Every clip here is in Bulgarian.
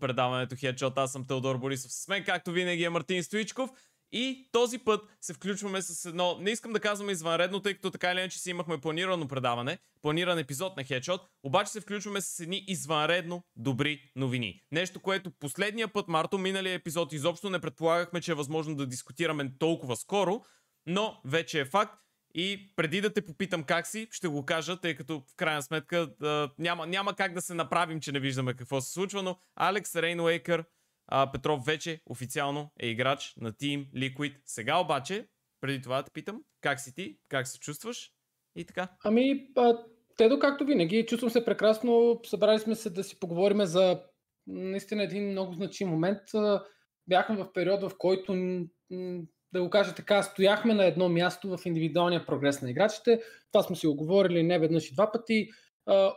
предаването Хедшот. Аз съм Теодор Борисов с мен, както винаги е Мартин Стоичков. И този път се включваме с едно, не искам да казваме извънредно, тъй като така или иначе си имахме планирано предаване, планиран епизод на Headshot, обаче се включваме с едни извънредно добри новини. Нещо, което последния път, Марто, миналия епизод изобщо не предполагахме, че е възможно да дискутираме толкова скоро, но вече е факт. И преди да те попитам как си, ще го кажа, тъй като в крайна сметка да, няма, няма как да се направим, че не виждаме какво се случва, но Алекс Рейнуейкър а, Петров вече официално е играч на Team Liquid. Сега обаче, преди това да те питам, как си ти, как се чувстваш и така. Ами, а, Тедо, както винаги, чувствам се прекрасно. Събрали сме се да си поговорим за наистина един много значим момент. Бяхме в период, в който да го кажа така, стояхме на едно място в индивидуалния прогрес на играчите. Това сме си оговорили не веднъж и два пъти.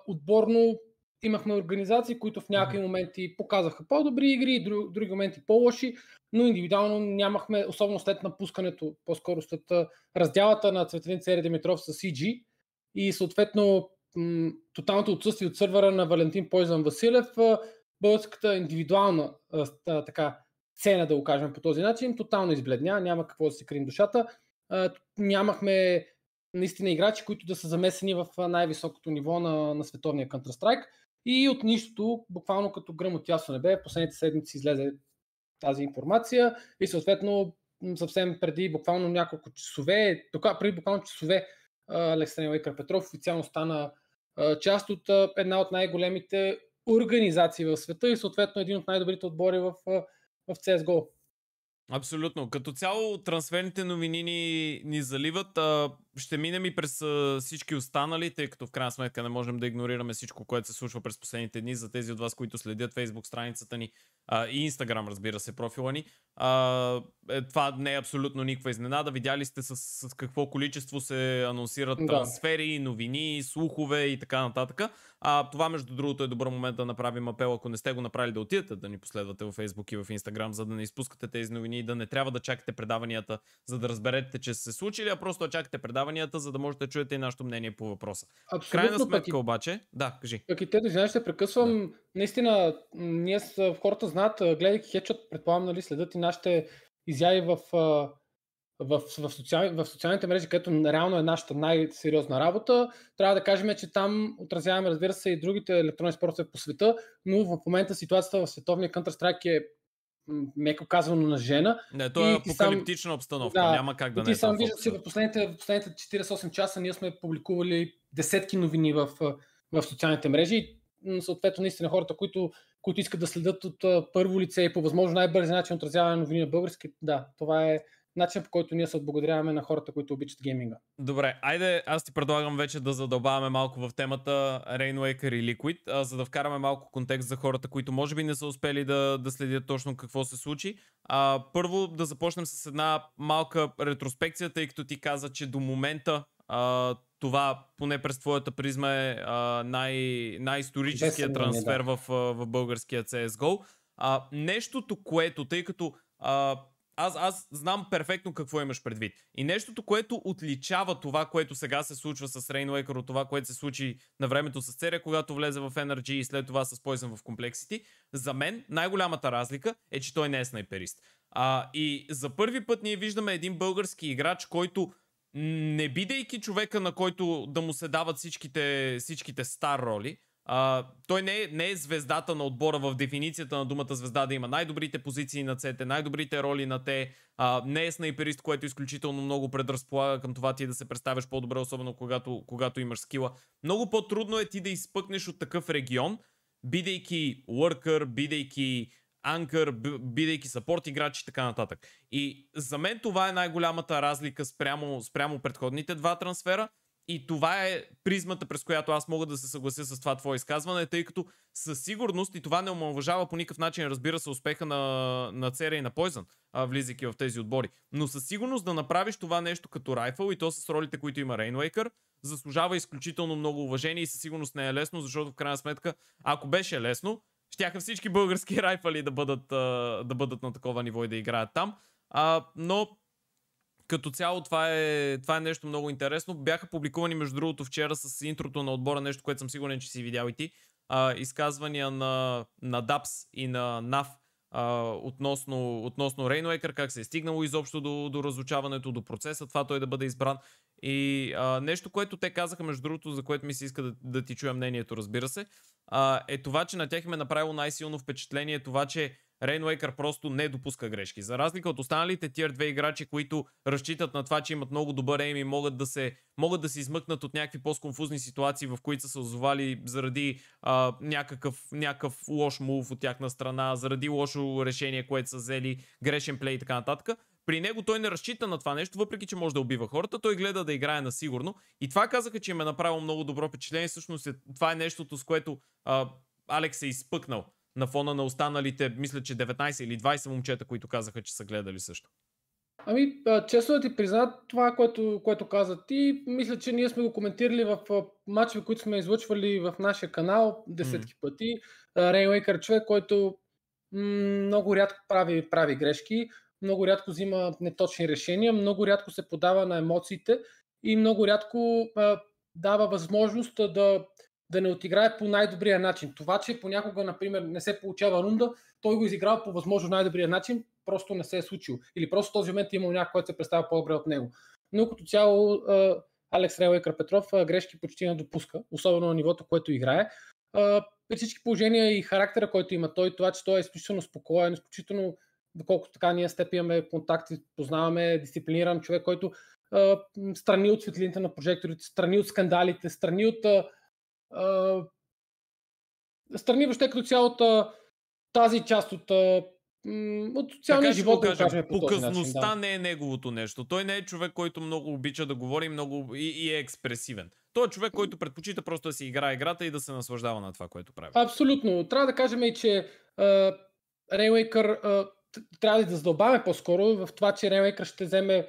Отборно имахме организации, които в някакви моменти показаха по-добри игри, в други моменти по-лоши, но индивидуално нямахме, особено след напускането, по-скоро след раздялата на Цветелин Цери Димитров с CG и съответно тоталното отсъствие от сървъра на Валентин Пойзан Василев, българската индивидуална така, цена, да го кажем по този начин, тотално избледня, няма какво да се крим душата. Нямахме наистина играчи, които да са замесени в най-високото ниво на, на световния Counter-Strike. И от нищото, буквално като гръм от ясно небе, последните седмици излезе тази информация и съответно съвсем преди буквално няколко часове, тока, преди буквално часове, Алекс Тренел Петров официално стана част от една от най-големите организации в света и съответно един от най-добрите отбори в в CSGO. Абсолютно. Като цяло трансферните новини ни, ни заливат. А, ще минем и през а, всички останали, тъй като в крайна сметка не можем да игнорираме всичко, което се случва през последните дни. За тези от вас, които следят Facebook страницата ни а, и Instagram, разбира се, профила ни, а, е, това не е абсолютно никаква изненада. Видяли сте с, с какво количество се анонсират да. трансфери, новини, слухове и така нататък. А, това, между другото, е добър момент да направим апел, ако не сте го направили, да отидете да ни последвате в Facebook и в Instagram, за да не изпускате тези новини и да не трябва да чакате предаванията, за да разберете, че са се случили, а просто да чакате предаванията предаванията, за да можете да чуете и нашето мнение по въпроса. Абсолютно, Крайна сметка и... обаче, да, кажи. Как и те, да ще прекъсвам. Да. Наистина, ние с, хората знаят, гледайки хечът, предполагам, нали, следят и нашите изяви в, в, в, в, социал, в социалните мрежи, където реално е нашата най-сериозна работа. Трябва да кажем, че там отразяваме, разбира се, и другите електронни спортове по света, но в момента ситуацията в световния Counter-Strike е меко казано на жена. Не, то е апокалиптична сам... обстановка, да, няма как да ти не Ти е сам виждаш, че в последните, в последните 48 часа ние сме публикували десетки новини в, в социалните мрежи и съответно наистина хората, които, които искат да следят от първо лице и по възможно най-бързи начин отразяване на новини на български, да, това е, начина по който ние се отблагодаряваме на хората, които обичат гейминга. Добре, айде, аз ти предлагам вече да задълбаваме малко в темата Rain Waker и Liquid, а, за да вкараме малко контекст за хората, които може би не са успели да, да следят точно какво се случи. А, първо да започнем с една малка ретроспекция, тъй като ти каза, че до момента а, това, поне през твоята призма, е а, най- най-историческия трансфер да. в, в българския CSGO. А, нещото, което, тъй като а, аз, аз знам перфектно какво имаш предвид. И нещото, което отличава това, което сега се случва с Рейн Waker от това, което се случи на времето с Церя, когато влезе в NRG и след това с Poison в комплексите, за мен най-голямата разлика е, че той не е снайперист. А, и за първи път ние виждаме един български играч, който не бидейки човека, на който да му се дават всичките, всичките стар роли, а, той не е, не е звездата на отбора в дефиницията на думата звезда да има най-добрите позиции на цете, най-добрите роли на те. А, не е снайперист, което изключително много предразполага към това ти да се представяш по-добре, особено когато, когато имаш скила. Много по-трудно е ти да изпъкнеш от такъв регион, бидейки лъркър, бидейки анкър, бидейки сапорт играч и така нататък. И за мен това е най-голямата разлика спрямо, спрямо предходните два трансфера – и това е призмата, през която аз мога да се съглася с това твое изказване, тъй като със сигурност, и това не омалважава по никакъв начин, разбира се, успеха на, на Цера и на Пойзън, влизайки в тези отбори. Но със сигурност да направиш това нещо като райфъл и то с ролите, които има Рейнвейкър, заслужава изключително много уважение и със сигурност не е лесно, защото в крайна сметка, ако беше лесно, щяха всички български райфали да бъдат, да бъдат на такова ниво и да играят там. А, но като цяло това е, това е нещо много интересно. Бяха публикувани, между другото, вчера с интрото на отбора, нещо, което съм сигурен, че си видял и ти, а, изказвания на, на DAPS и на NAF а, относно, относно Рейнуекър, как се е стигнало изобщо до, до разучаването, до процеса, това той да бъде избран. И а, нещо, което те казаха, между другото, за което ми се иска да, да ти чуя мнението, разбира се, а, е това, че на тях ме е направило най-силно впечатление това, че Рейн Уейкър просто не допуска грешки. За разлика от останалите тир 2 играчи, които разчитат на това, че имат много добър ейм и могат да се, могат да се измъкнат от някакви по-сконфузни ситуации, в които са се озовали заради а, някакъв, някакъв лош мув от тяхна страна, заради лошо решение, което са взели, грешен плей и така нататък. При него той не разчита на това нещо, въпреки че може да убива хората, той гледа да играе на сигурно. И това казаха, че им е направило много добро впечатление. Всъщност е, това е нещото, с което а, Алекс е изпъкнал на фона на останалите, мисля, че 19 или 20 момчета, които казаха, че са гледали също. Ами, честно да ти призна, това, което, което каза ти, мисля, че ние сме го коментирали в матчове, които сме излъчвали в нашия канал десетки mm пъти. Рей човек, който много рядко прави, прави грешки, много рядко взима неточни решения, много рядко се подава на емоциите и много рядко а, дава възможност да да не отиграе по най-добрия начин. Това, че понякога, например, не се получава рунда, той го е изиграва по възможно най-добрия начин, просто не се е случил. Или просто в този момент е някой, който се представя по-добре от него. Но като цяло Алекс Рел и Крапетров грешки почти не допуска, особено на нивото, което играе. При всички положения и характера, който има той, това, че той е изключително спокоен, изключително, доколкото така ние с теб имаме контакти, познаваме, дисциплиниран човек, който страни от светлините на прожекторите, страни от скандалите, страни от а, страни въобще като цялата тази част от, от социалния живот. Кажем, кажем, показността начин, да. не е неговото нещо. Той не е човек, който много обича да говори много, и, и е експресивен. Той е човек, който предпочита просто да си играе играта и да се наслаждава на това, което прави. Абсолютно. Трябва да кажем и, че Рейлейкър трябва да задълбаваме по-скоро в това, че Рейлейкър ще вземе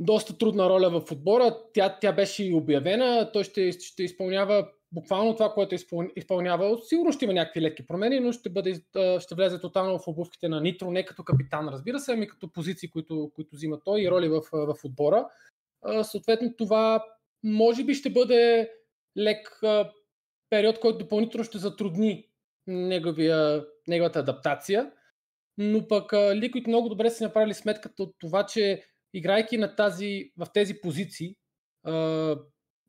доста трудна роля в отбора. Тя, тя беше и обявена. Той ще, ще изпълнява буквално това, което е изпълнявал. Сигурно ще има някакви леки промени, но ще, бъде, ще влезе тотално в обувките на Нитро, не като капитан, разбира се, ами като позиции, които, които взима той и роли в, в отбора. Съответно, това може би ще бъде лек период, който допълнително ще затрудни неговия, неговата адаптация. Но пък Ликвид много добре са направили сметката от това, че играйки на тази, в тези позиции, а,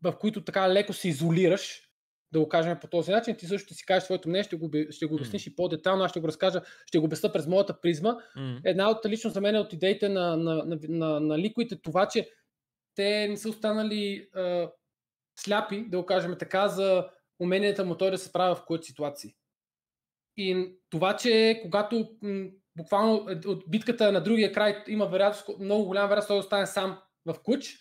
в които така леко се изолираш, да го кажем по този начин, ти също ще си кажеш своето мнение, ще го, ще го обясниш mm. и по-детално, аз ще го разкажа, ще го обясня през моята призма. Mm. Една от лично за мен е от идеите на, на, на, на, на ликоите, това, че те не са останали а, сляпи, да го кажем така, за уменията му той да се правят в които ситуации. И това, че когато буквално е, от битката на другия край има вероятност, много голяма вероятност той да остане сам в куч,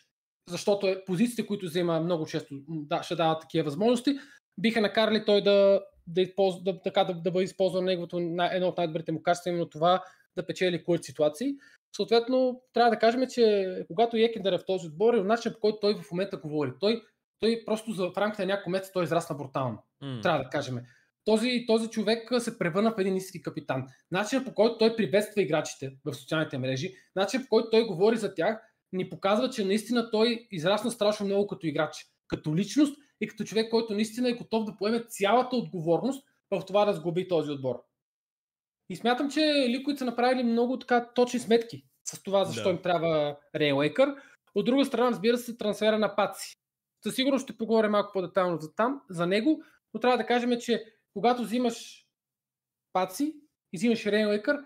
защото е позициите, които взема много често, да, ще дават такива възможности, биха накарали той да, да, използва, да, така, да, да бъде използван неговото, едно от най-добрите му качества, именно това да печели клъч ситуации. Съответно, трябва да кажем, че когато Екендър е в този отбор и е от начинът по който той в момента говори, той, той просто за, в рамките на няколко месеца той израсна брутално. Mm. Трябва да кажем този, този човек се превърна в един истински капитан. Начинът по който той приветства играчите в социалните мрежи, начинът по който той говори за тях, ни показва, че наистина той израсна страшно много като играч, като личност и като човек, който наистина е готов да поеме цялата отговорност в това да сгуби този отбор. И смятам, че Ликвид са направили много така точни сметки с това, защо да. им трябва Рейлейкър. От друга страна, разбира се, трансфера на Паци. Със сигурност ще поговорим малко по-детайлно за там, за него, но трябва да кажем, че когато взимаш паци и взимаш рейнлекър,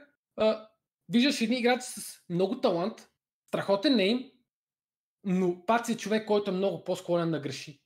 виждаш едни играчи с много талант, страхотен нейм, но паци е човек, който е много по-склонен да греши.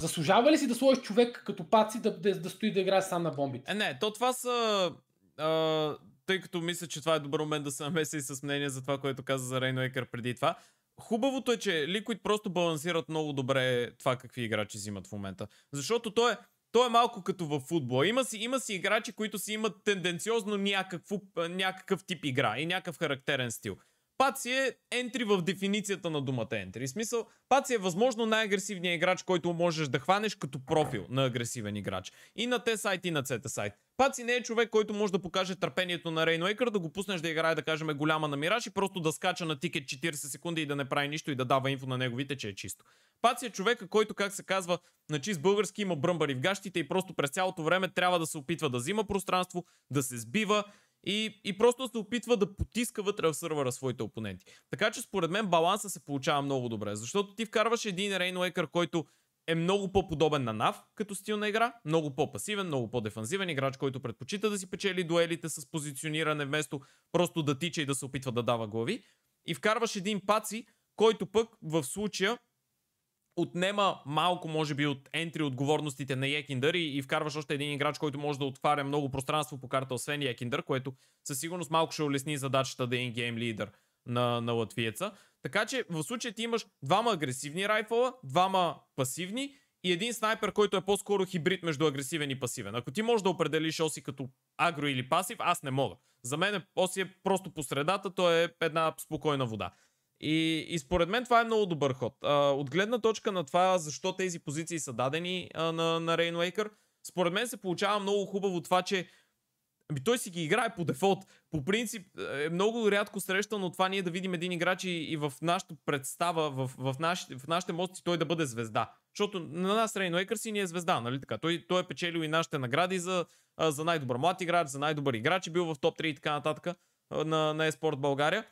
Заслужава ли си да сложиш човек като паци да, да, да стои да играе сам на бомбите? Е, не, то това са... А, тъй като мисля, че това е добър момент да се намеса и с мнение за това, което каза за Рейно Екър преди това. Хубавото е, че Liquid просто балансират много добре това какви играчи взимат в момента. Защото той. е то е малко като във футбола. Има си, има си играчи, които си имат тенденциозно някакво, някакъв тип игра и някакъв характерен стил. Паци е ентри в дефиницията на думата ентри. В смисъл, Паци е възможно най-агресивният играч, който можеш да хванеш като профил на агресивен играч. И на те сайт, и на цета сайт. Паци не е човек, който може да покаже търпението на Рейно Екър, да го пуснеш да играе, да кажем, голяма на Мираж и просто да скача на тикет 40 секунди и да не прави нищо и да дава инфо на неговите, че е чисто. Паци е човека, който, как се казва, на чист български има бръмбари в гащите и просто през цялото време трябва да се опитва да взима пространство, да се сбива, и, и просто се опитва да потиска вътре в сървъра своите опоненти. Така че според мен баланса се получава много добре, защото ти вкарваш един Рейнуекър, който е много по-подобен на Нав като стил на игра, много по-пасивен, много по-дефанзивен играч, който предпочита да си печели дуелите с позициониране, вместо просто да тича и да се опитва да дава глави. И вкарваш един паци, който пък в случая отнема малко, може би, от ентри отговорностите на Екиндър и, и вкарваш още един играч, който може да отваря много пространство по карта, освен Екиндър, което със сигурност малко ще улесни задачата да е ингейм лидер на, на латвиеца. Така че в случая ти имаш двама агресивни райфала, двама пасивни и един снайпер, който е по-скоро хибрид между агресивен и пасивен. Ако ти можеш да определиш оси като агро или пасив, аз не мога. За мен оси е просто по средата, то е една спокойна вода. И, и според мен това е много добър ход. А, от гледна точка на това, защо тези позиции са дадени а, на, на Рейн Уейкър, според мен се получава много хубаво това, че Ами той си ги играе по дефолт. По принцип е, е много рядко срещано това ние да видим един играч и, и в нашата представа, в, в, нашите, в нашите мости той да бъде звезда. Защото на нас Рейн Уейкър си ни е звезда, нали така? Той, той е печелил и нашите награди за, за най-добър млад играч, за най-добър играч е бил в топ 3 и така нататък на, на eSport България.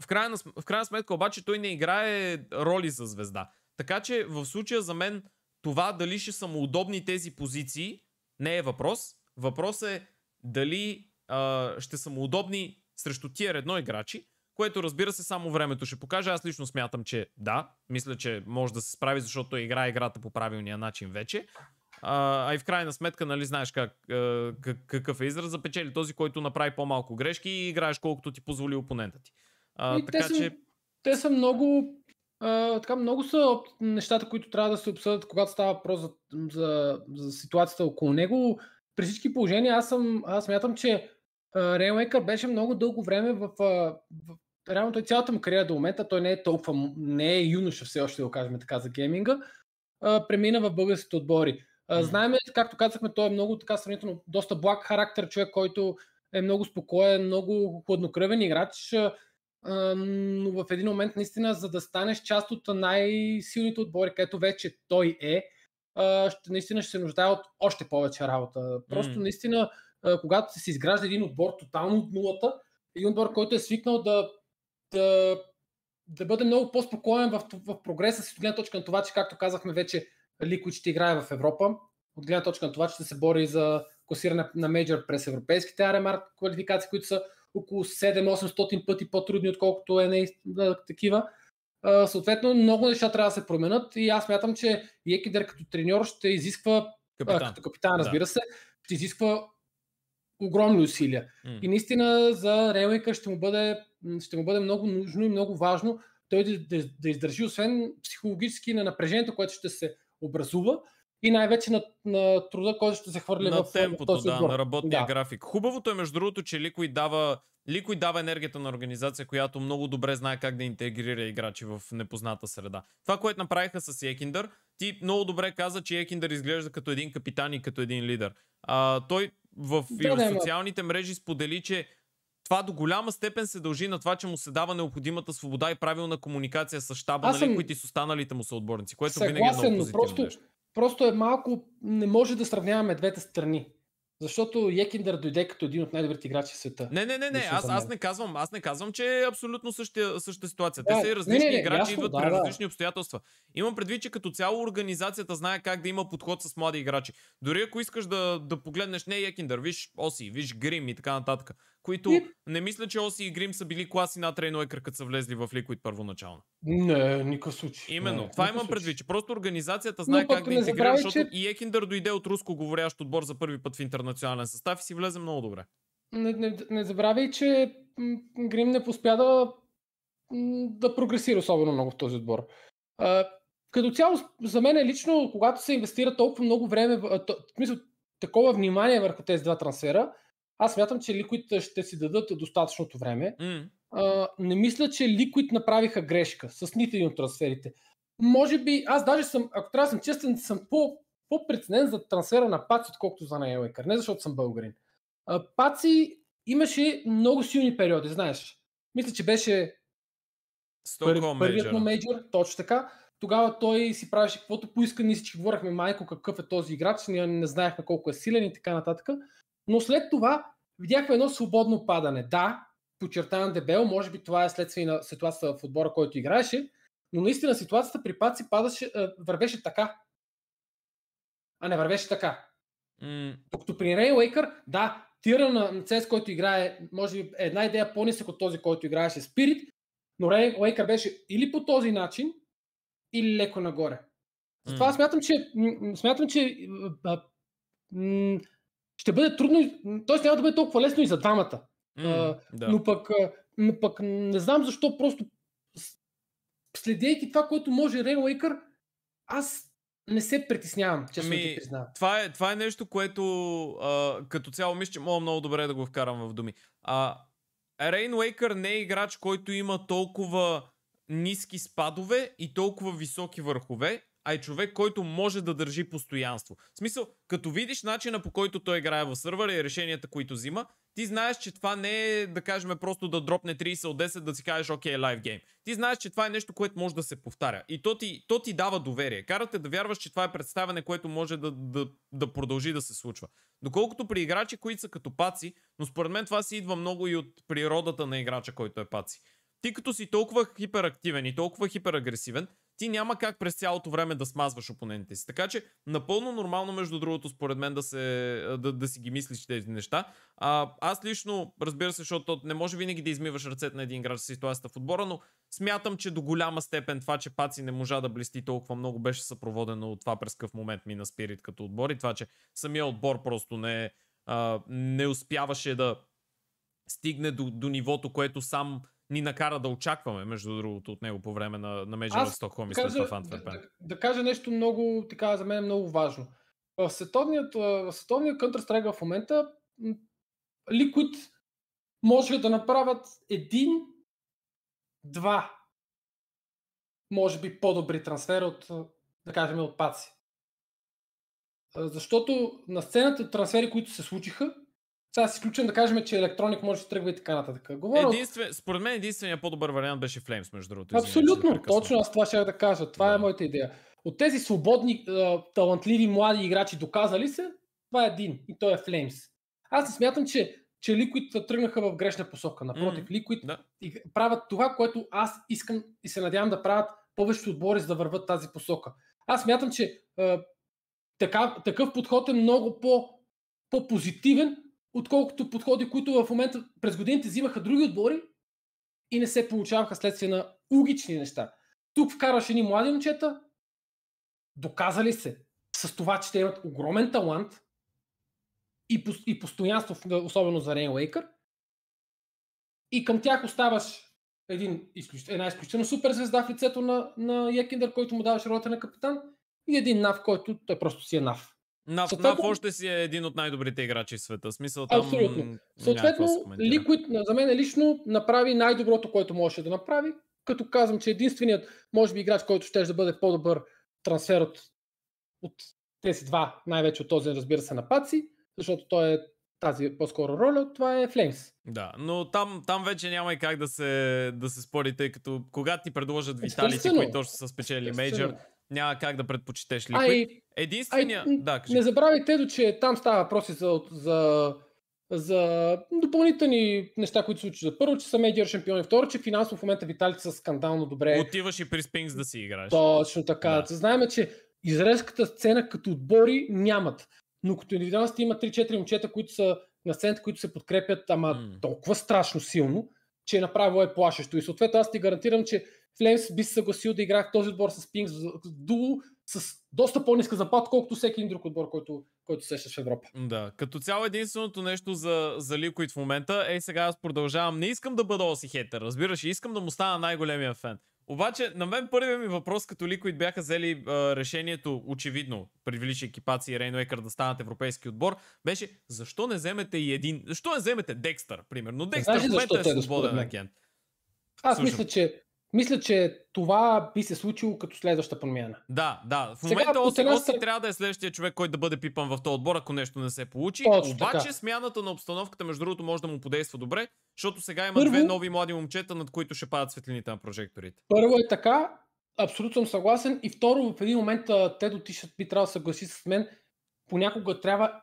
В крайна, в крайна сметка обаче той не играе роли за звезда. Така че в случая за мен това дали ще са му удобни тези позиции не е въпрос. Въпрос е дали а, ще са му удобни срещу тия едно играчи, което разбира се само времето ще покаже. Аз лично смятам, че да, мисля, че може да се справи, защото той играе играта по правилния начин вече. А, а и в крайна сметка, нали, знаеш как, как, какъв е израз, запечели този, който направи по-малко грешки и играеш колкото ти позволи опонента ти. А, така, те, са, че... те са много. А, така, много са нещата, които трябва да се обсъдят, когато става въпрос за, за, за ситуацията около него. При всички положения аз, съм, аз смятам, че Рейнуейкър беше много дълго време в, в, реално той цялата му кариера до момента, той не е толкова, не е юноша все още, да го кажем така, за гейминга, а, премина в българските отбори. А, знаем, както казахме, той е много така сравнително доста благ характер, човек, който е много спокоен, много хладнокръвен играч. А, но в един момент наистина, за да станеш част от най-силните отбори, където вече той е, ще, наистина ще се нуждае от още повече работа. Просто mm. наистина, когато се изгражда един отбор тотално от нулата, един отбор, който е свикнал да, да, да бъде много по-спокоен в, в прогреса си, от гледна точка на това, че, както казахме вече, Ликвид ще играе в Европа, от гледна точка на това, че ще се бори за класиране на мейджор през европейските аремар квалификации, които са около 7-800 пъти по-трудни, отколкото е не, такива. А, съответно, много неща трябва да се променят и аз мятам, че Екидер като треньор ще изисква, капитан. А, като капитан, разбира да. се, ще изисква огромни усилия. М. И наистина за Релика ще му, бъде, ще му бъде много нужно и много важно той да, да, да издържи, освен психологически на напрежението, което ще се образува, и най-вече на, на труда, който ще се хвърли на в темпото, този да, отбор. на работния да. график. Хубавото е, между другото, че Ликой дава, Ликой дава енергията на организация, която много добре знае как да интегрира играчи в непозната среда. Това, което направиха с Екиндър, ти много добре каза, че Екиндър изглежда като един капитан и като един лидер. А, той в, да, в социалните мрежи сподели, че това до голяма степен се дължи на това, че му се дава необходимата свобода и правилна комуникация с щаба, нали, съм... нали, които и с останалите му съотборници, което Съгласен, винаги е много позитивно просто... нещо просто е малко, не може да сравняваме двете страни. Защото Екиндър дойде като един от най-добрите играчи в света. Не, не, не, не. Аз, аз, не казвам, аз не казвам, че е абсолютно същия, същата ситуация. Да, Те са и различни не, не, не, играчи, ясно, идват да, при различни да. обстоятелства. Имам предвид, че като цяло организацията знае как да има подход с млади играчи. Дори ако искаш да, да погледнеш не Екиндър, виж Оси, виж Грим и така нататък които и... не мисля, че Оси и Грим са били класи Трейно е кръкът са влезли в Ликвид първоначално. Не, никакъв случай. Именно, не, това имам предвид, че просто организацията знае Но, как да интегрира, защото че... и Екиндър дойде от руско говорящ отбор за първи път в интернационален състав и си влезе много добре. Не, не, не забравяй, че Грим не поспя да, да прогресира особено много в този отбор. А, като цяло, за мен е лично, когато се инвестира толкова много време, смисъл, такова внимание върху тези два трансфера, аз смятам, че Liquid ще си дадат достатъчното време. Mm. А, не мисля, че Liquid направиха грешка с нито един от трансферите. Може би, аз даже съм, ако трябва да съм честен, съм по, по-преценен за трансфера на Паци, отколкото за на Елекър. Не защото съм българин. А, Паци имаше много силни периоди, знаеш. Мисля, че беше пър, първият му мейджор, точно така. Тогава той си правеше каквото поиска, ние всички говорихме майко какъв е този играч, ние не знаехме колко е силен и така нататък. Но след това видяхме едно свободно падане. Да, подчертавам дебело, може би това е следствие на ситуацията в отбора, който играеше, но наистина ситуацията при паци падаше, е, вървеше така. А не вървеше така. Докато при Рей Лейкър, да, тира на цес, който играе, може би е една идея по-нисък от този, който играеше Спирит, но Рей Лейкър беше или по този начин, или леко нагоре. Затова mm. смятам, че, смятам, че м- ще бъде трудно, т.е. няма да бъде толкова лесно и за двамата. Mm, да. но, пък, но пък не знам защо просто следейки това, което може Рейн Уейкър, аз не се притеснявам, честно ми, ти признавам. Това е, това е нещо, което а, като цяло мисля, че мога много добре да го вкарам в думи. А, Рейн Уейкър не е играч, който има толкова ниски спадове и толкова високи върхове, а е човек, който може да държи постоянство. В смисъл, като видиш начина по който той играе в сървъра и решенията, които взима, ти знаеш, че това не е, да кажем, просто да дропне 30 от 10, да си кажеш, окей, лайв гейм. Ти знаеш, че това е нещо, което може да се повтаря. И то ти, то ти дава доверие. Карате да вярваш, че това е представяне, което може да, да, да продължи да се случва. Доколкото при играчи, които са като паци, но според мен това си идва много и от природата на играча, който е паци. Ти като си толкова хиперактивен и толкова хиперагресивен, ти няма как през цялото време да смазваш опонентите си. Така че напълно нормално, между другото, според мен да, се, да, да си ги мислиш тези неща. А, аз лично, разбира се, защото не може винаги да измиваш ръцете на един играч с ситуацията в отбора, но смятам, че до голяма степен това, че Паци не можа да блести толкова много, беше съпроводено от това през къв момент мина Спирит като отбор и това, че самия отбор просто не, а, не успяваше да стигне до, до нивото, което сам ни накара да очакваме, между другото, от него по време на, на Major в Stockholm и в Да, да, да кажа нещо много, така, за мен е много важно. В световният, в световният Counter-Strike в момента Liquid може да направят един, два, може би по-добри трансфера от, да кажем, от Паци. Защото на сцената трансфери, които се случиха, сега си изключим да кажем, че електроник може да тръгва и така нататък. Говоря... Единствен, според мен единственият по-добър вариант беше Flames, между другото. Абсолютно, извиня, точно аз това ще да кажа. Това е да. е моята идея. От тези свободни, талантливи млади играчи доказали се, това е един и той е Flames. Аз не смятам, че, че Liquid тръгнаха в грешна посока. Напротив, mm-hmm. Liquid да. правят това, което аз искам и се надявам да правят повечето отбори, за да върват тази посока. Аз смятам, че така, такъв подход е много по, по-позитивен, отколкото подходи, които в момента през годините взимаха други отбори и не се получаваха следствие на логични неща. Тук вкараш едни млади момчета, доказали се с това, че те имат огромен талант и, и постоянство, особено за Рейн Лейкър. И към тях оставаш един, една изключително супер звезда в лицето на, на Екиндър, който му даваш ролята на капитан и един нав, който той просто си е нав. Нав, Съответно... Нав още си е един от най-добрите играчи в света. Смисъл, там... Абсолютно. Съответно, Liquid за мен лично направи най-доброто, което можеше да направи. Като казвам, че единственият, може би, играч, който ще да бъде по-добър трансфер от, от тези два, най-вече от този, разбира се, на Паци, защото той е тази по-скоро роля, това е Flames. Да, но там, там вече няма и как да се, да се спори, тъй като когато ти предложат Виталите, които точно са спечели мейджор, няма как да предпочетеш ли? Ай, Единствения... Ай, да, кажи. Не забравяйте, до, че там става въпроси за, за, за допълнителни неща, които се случват. Първо, че са медиар шампиони. Второ, че финансово в момента Виталите са скандално добре. Отиваш и при Спинкс да си играеш. Точно така. Да. Знаем, че изрезката сцена като отбори нямат. Но като индивидуалности има 3-4 момчета, които са на сцената, които се подкрепят, ама mm. толкова страшно силно, че е направо е плашещо. И съответно аз ти гарантирам, че Флемс би се съгласил да играе в този отбор с Пинкс дуо с доста по-ниска заплата, колкото всеки друг отбор, който, който сещаш в Европа. Да, като цяло единственото нещо за, за Liquid в момента е сега аз продължавам. Не искам да бъда оси хейтер, разбираш, искам да му стана най-големия фен. Обаче, на мен първият ми въпрос, като Liquid бяха взели а, решението, очевидно, привличайки Паци и Рейнуекър да станат европейски отбор, беше защо не вземете и един... Защо не вземете Декстър, примерно? Декстър в момента е свободен агент. Аз Слушам. мисля, че мисля, че това би се случило като следваща промяна. Да, да. В момента Сега, Оси, се... трябва да е следващия човек, който да бъде пипан в този отбор, ако нещо не се получи. Точно Обаче така. смяната на обстановката, между другото, може да му подейства добре, защото сега има Първо... две нови млади момчета, над които ще падат светлините на прожекторите. Първо е така, абсолютно съм съгласен. И второ, в един момент те дотишат, би трябвало да съгласи с мен. Понякога трябва...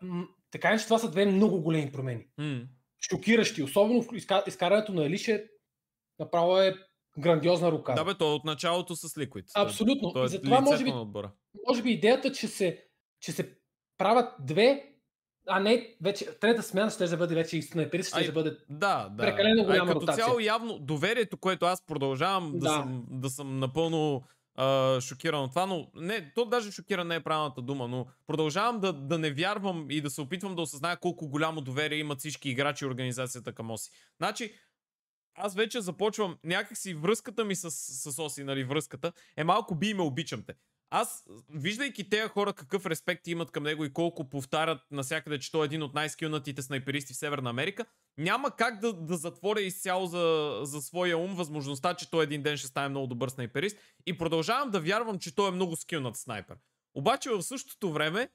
Така е, че това са две много големи промени. Mm. Шокиращи. Особено изкарането на Елише направо е грандиозна рука. Да, бе, то е от началото с Liquid. Абсолютно. Той, той е Затова може би, може би идеята, че се, че се правят две, а не вече трета смяна ще да бъде вече истина Пирис, ще, ще бъде да, да. прекалено голяма Ай, като ротация. цяло явно доверието, което аз продължавам да, да. Съм, да съм напълно а, шокиран от това, но не, то даже шокиран не е правилната дума, но продължавам да, да не вярвам и да се опитвам да осъзная колко голямо доверие имат всички играчи и организацията към ОСИ. Значи, аз вече започвам някакси връзката ми с, с Оси, нали, връзката, е малко би и ме обичам те. Аз, виждайки тези хора какъв респект имат към него и колко повтарят насякъде, че той е един от най-скилнатите снайперисти в Северна Америка, няма как да, да затворя изцяло за, за своя ум възможността, че той един ден ще стане много добър снайперист и продължавам да вярвам, че той е много скилнат снайпер. Обаче в същото време,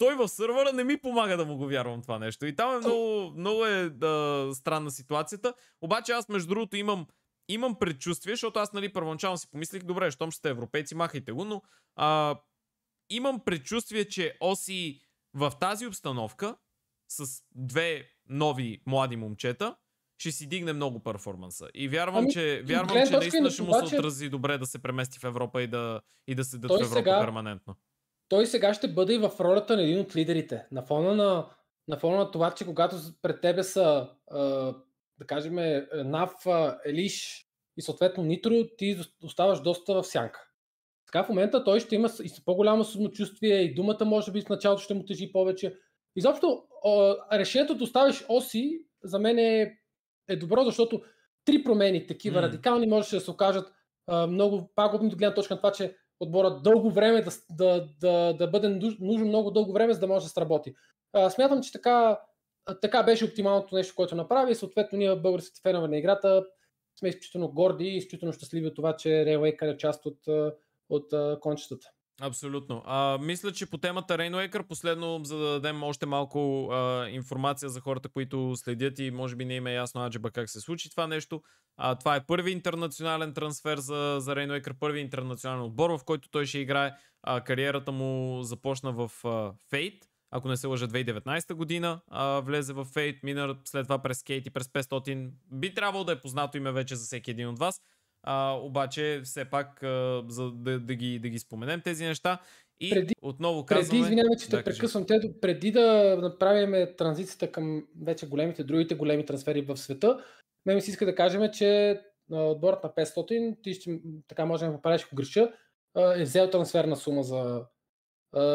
той в сървъра не ми помага да му го вярвам това нещо. И там е много, много е да, странна ситуацията. Обаче аз между другото имам, имам предчувствие, защото аз нали първоначално си помислих, добре, щом сте европейци, махайте го, но а, имам предчувствие, че Оси в тази обстановка с две нови млади момчета ще си дигне много перформанса. И вярвам, ами, че, вярвам, че наистина ще му се отрази добре да се премести в Европа и да, и да седат в Европа сега... перманентно той сега ще бъде и в ролята на един от лидерите. На фона на, на, фона на това, че когато пред тебе са, а, да кажем, е, Нав, Елиш и съответно Нитро, ти оставаш доста в сянка. Така в момента той ще има и с по-голямо самочувствие и думата може би в началото ще му тежи повече. Изобщо решението да оставиш оси за мен е, е добро, защото три промени такива mm. радикални може да се окажат а, много пагубни до гледна точка на това, че отбора дълго време, да, да, да, да бъде нужно много дълго време, за да може да сработи. А, смятам, че така, така беше оптималното нещо, което направи и съответно ние българските фенове на играта сме изключително горди и изключително щастливи от това, че Railway е част от, от, от кончетата. Абсолютно. А, мисля, че по темата Rainwaker, последно, за да дадем още малко а, информация за хората, които следят и може би не им е ясно аджеба как се случи това нещо. А, това е първи интернационален трансфер за, за Rainwaker, първи интернационален отбор, в който той ще играе. А, кариерата му започна в Фейт. ако не се лъжа 2019 година, а, влезе в Фейт, мина след това през Кейт и през 500. Би трябвало да е познато име вече за всеки един от вас. А, обаче, все пак, а, за да, да, ги, да ги споменем тези неща. И преди, отново казваме... Преди, извинявай, че да, те прекъсвам. Те, преди да направим транзицията към вече големите, другите големи трансфери в света, ме ми се иска да кажем, че отборът на 500, ти ще, така може да поправиш, ако греша, е взел трансферна сума за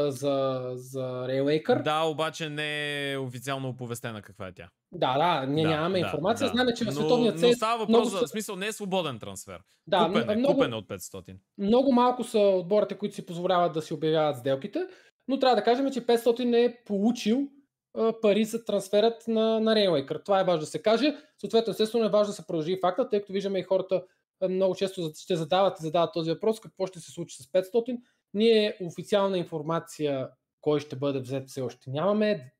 за, за, Ray Railwaker. Да, обаче не е официално оповестена каква е тя. Да, да, ние да, нямаме да, информация. Да. Знаме, че на световния цел. Но става въпрос много... за смисъл, не е свободен трансфер. Да, купен, е, много, купен е от 500. Много малко са отборите, които си позволяват да си обявяват сделките, но трябва да кажем, че 500 е получил пари за трансферът на, на Railwaker. Това е важно да се каже. Съответно, естествено е важно да се продължи факта, тъй като виждаме и хората много често ще задават и задават този въпрос, какво ще се случи с 500. Ние официална информация кой ще бъде взет все още нямаме.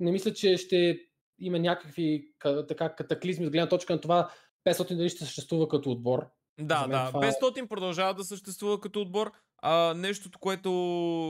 Не мисля, че ще има някакви така, катаклизми от гледна точка на това 500 дали ще съществува като отбор. Да, да. Това... 500 е продължава да съществува като отбор. А, нещото, което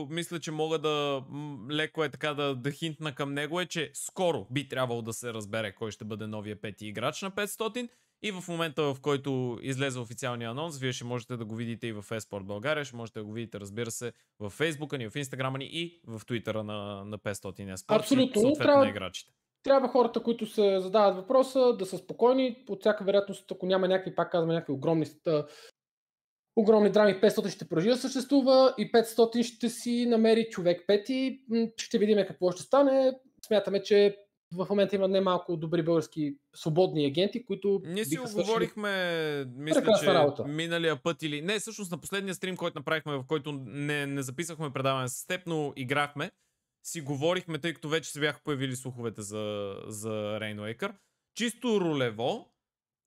мисля, че мога да леко е така да, да хинтна към него е, че скоро би трябвало да се разбере кой ще бъде новия пети играч на 500 и в момента, в който излезе официалния анонс, вие ще можете да го видите и в Еспорт България, ще можете да го видите, разбира се, в Фейсбука ни, в Инстаграма ни и в Твитъра на, на 500 Еспорт. Абсолютно. И, трябва, на играчите. трябва хората, които се задават въпроса, да са спокойни. От всяка вероятност, ако няма някакви, пак казваме, някакви огромни огромни драми, 500 ще продължи да съществува и 500 ще си намери човек пети. Ще видим какво ще стане. Смятаме, че в момента има немалко добри български свободни агенти, които. Ние си оговорихме, мисля, че работа. миналия път или. Не, всъщност на последния стрим, който направихме, в който не, не записахме предаване с теб, но играхме, си говорихме, тъй като вече се бяха появили слуховете за, за Rain Waker. Чисто ролево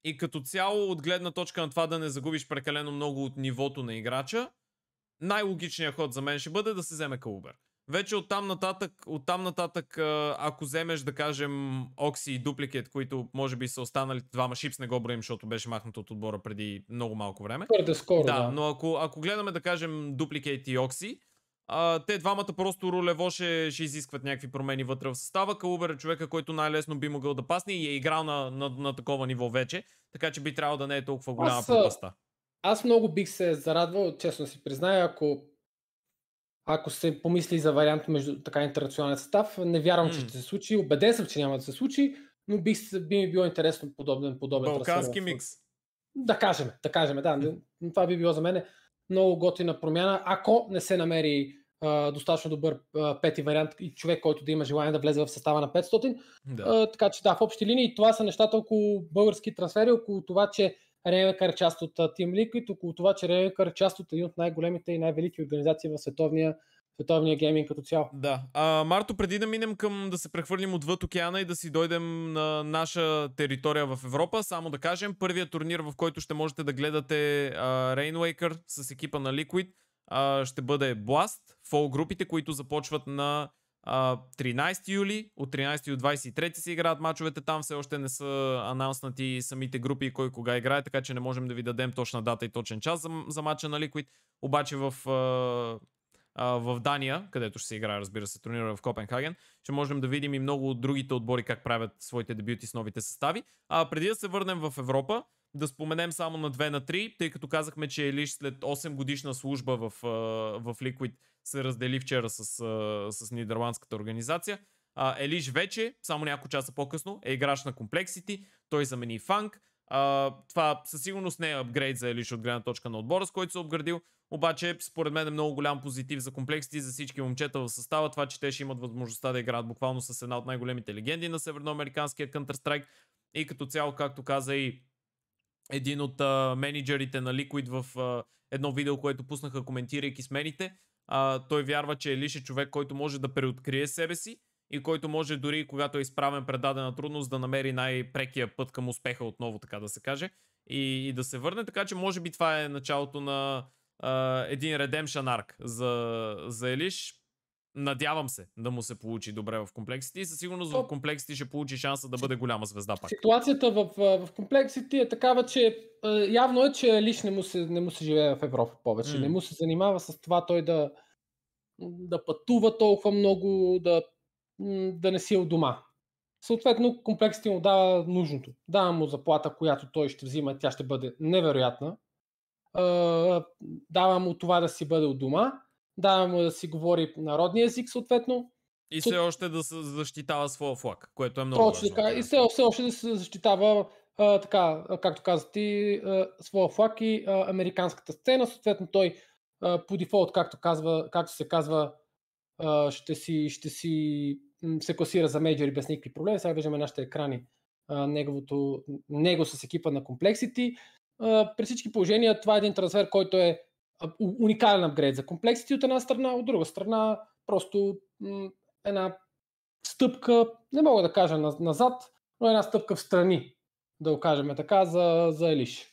и като цяло от гледна точка на това да не загубиш прекалено много от нивото на играча, най-логичният ход за мен ще бъде да се вземе калубер. Вече от там нататък, от там нататък, ако вземеш, да кажем, Окси и Дупликет, които може би са останали двама шипс, не го броим, защото беше махнат от отбора преди много малко време. Твърде скоро, да. да. Но ако, ако гледаме, да кажем, Дупликет и Окси, а, те двамата просто ролево ще, ще изискват някакви промени вътре в състава. Калубер е човека, който най-лесно би могъл да пасне и е играл на, на, на такова ниво вече, така че би трябвало да не е толкова голяма пропаста. Аз много бих се зарадвал, честно си призная, ако ако се помисли за вариант между така интернационален състав, не вярвам, mm. че ще се случи. Обеден съм, че няма да се случи, но би, би ми било интересно подобен, подобен Балкански микс. Да кажем, да кажем, да. Mm. Това би било за мен много готина промяна, ако не се намери а, достатъчно добър а, пети вариант и човек, който да има желание да влезе в състава на 500. Да. А, така че да, в общи линии това са нещата около български трансфери, около това, че Рейвекър част от Team Liquid, около това, че Рейвекър е част от един от най-големите и най-велики организации в световния световния гейминг като цяло. Да. А, Марто, преди да минем към да се прехвърлим отвъд океана и да си дойдем на наша територия в Европа, само да кажем, първият турнир, в който ще можете да гледате а, Rain Waker с екипа на Liquid, а, ще бъде Blast, фол групите, които започват на 13 юли, от 13 до 23 се играят мачовете, там все още не са анонснати самите групи и кой кога играе, така че не можем да ви дадем точна дата и точен час за, за мача на Liquid. Обаче в, а, а, в Дания, където ще се играе, разбира се, турнира в Копенхаген, ще можем да видим и много от другите отбори как правят своите дебюти с новите състави. А преди да се върнем в Европа, да споменем само на 2 на 3, тъй като казахме, че Елиш след 8 годишна служба в, в Liquid се раздели вчера с, с нидерландската организация. А, Елиш вече, само няколко часа по-късно, е играч на Complexity, той замени Фанк. А, това със сигурност не е апгрейд за Елиш от гледна точка на отбора, с който се е обградил, обаче според мен е много голям позитив за комплексите за всички момчета в състава, това, че те ще имат възможността да играят буквално с една от най-големите легенди на северноамериканския Counter-Strike и като цяло, както каза и един от а, менеджерите на Liquid в а, едно видео, което пуснаха коментирайки смените, а, той вярва, че Елиш е човек, който може да преоткрие себе си и който може дори когато е изправен пред дадена трудност да намери най-прекия път към успеха отново, така да се каже, и, и да се върне. Така че може би това е началото на а, един Redemption арк за, за Елиш. Надявам се да му се получи добре в комплексите и със сигурност в комплексите ще получи шанса да бъде голяма звезда пак. Ситуацията в, в комплексите е такава, че явно е, че Лиш не му се, не му се живее в Европа повече. Mm. Не му се занимава с това той да, да пътува толкова много, да, да не си е у дома. Съответно, комплексите му дава нужното. Дава му заплата, която той ще взима, тя ще бъде невероятна. Дава му това да си бъде у дома даваме му да си говори народния език съответно. И все още да се защитава своя флаг, което е много Точно така, и все, все още да се защитава а, така, както казах ти, а, своя флаг и а, американската сцена, съответно той а, по дефолт, както, казва, както се казва, а, ще си, ще си се класира за мейджори без никакви проблеми. Сега виждаме нашите екрани а, неговото, него с екипа на комплексити. при всички положения това е един трансфер, който е уникален апгрейд за комплексите от една страна, от друга страна просто една стъпка, не мога да кажа назад, но една стъпка в страни, да го кажем така, за, за Елиш.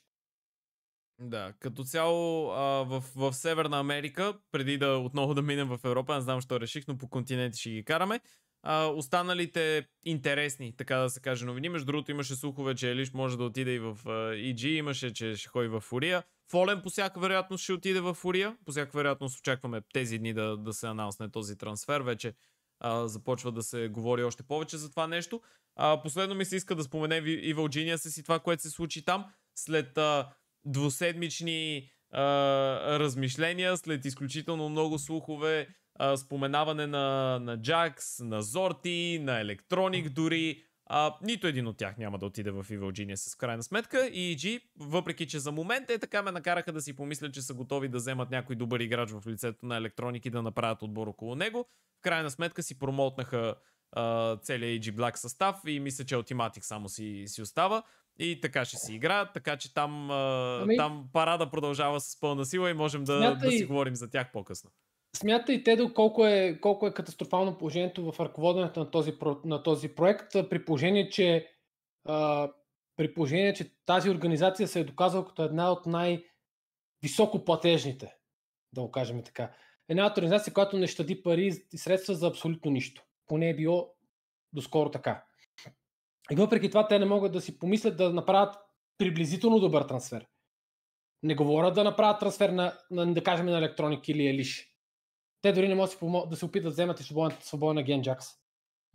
Да, като цяло а, в, в Северна Америка, преди да отново да минем в Европа, не знам що реших, но по континенти ще ги караме а, останалите интересни, така да се каже, новини. Между другото имаше слухове, че Елиш може да отиде и в EG, имаше, че ще ходи в Фурия. Фолен по всяка вероятност ще отиде в Фурия. По всяка вероятност очакваме тези дни да, да се анонсне този трансфер. Вече а, започва да се говори още повече за това нещо. А, последно ми се иска да спомене и Валджиния си това, което се случи там. След а, двуседмични а, размишления, след изключително много слухове, а, споменаване на, на Джакс, на Зорти, на Електроник дори. А, нито един от тях няма да отиде в Evil Genius, с крайна сметка. И EG, въпреки че за момент е така ме накараха да си помисля, че са готови да вземат някой добър играч в лицето на Електроник и да направят отбор около него, в крайна сметка си промотнаха а, целият EG Black състав и мисля, че Ultimatic само си, си остава. И така ще си игра. така че там, ами... там парада продължава с пълна сила и можем да, Смятай... да си говорим за тях по-късно. Смятайте до колко е, колко е катастрофално положението в ръководенето на този, на този проект, при положение, че, а, при положение, че тази организация се е доказала като една от най-високо платежните, да го кажем така. Една от организация, която не щади пари и средства за абсолютно нищо. Поне е било доскоро така. И въпреки това те не могат да си помислят да направят приблизително добър трансфер. Не говоря да направят трансфер на, на да кажем, на електроник или елиш те дори не могат да се опитат да вземат и свободен, агент Джакс.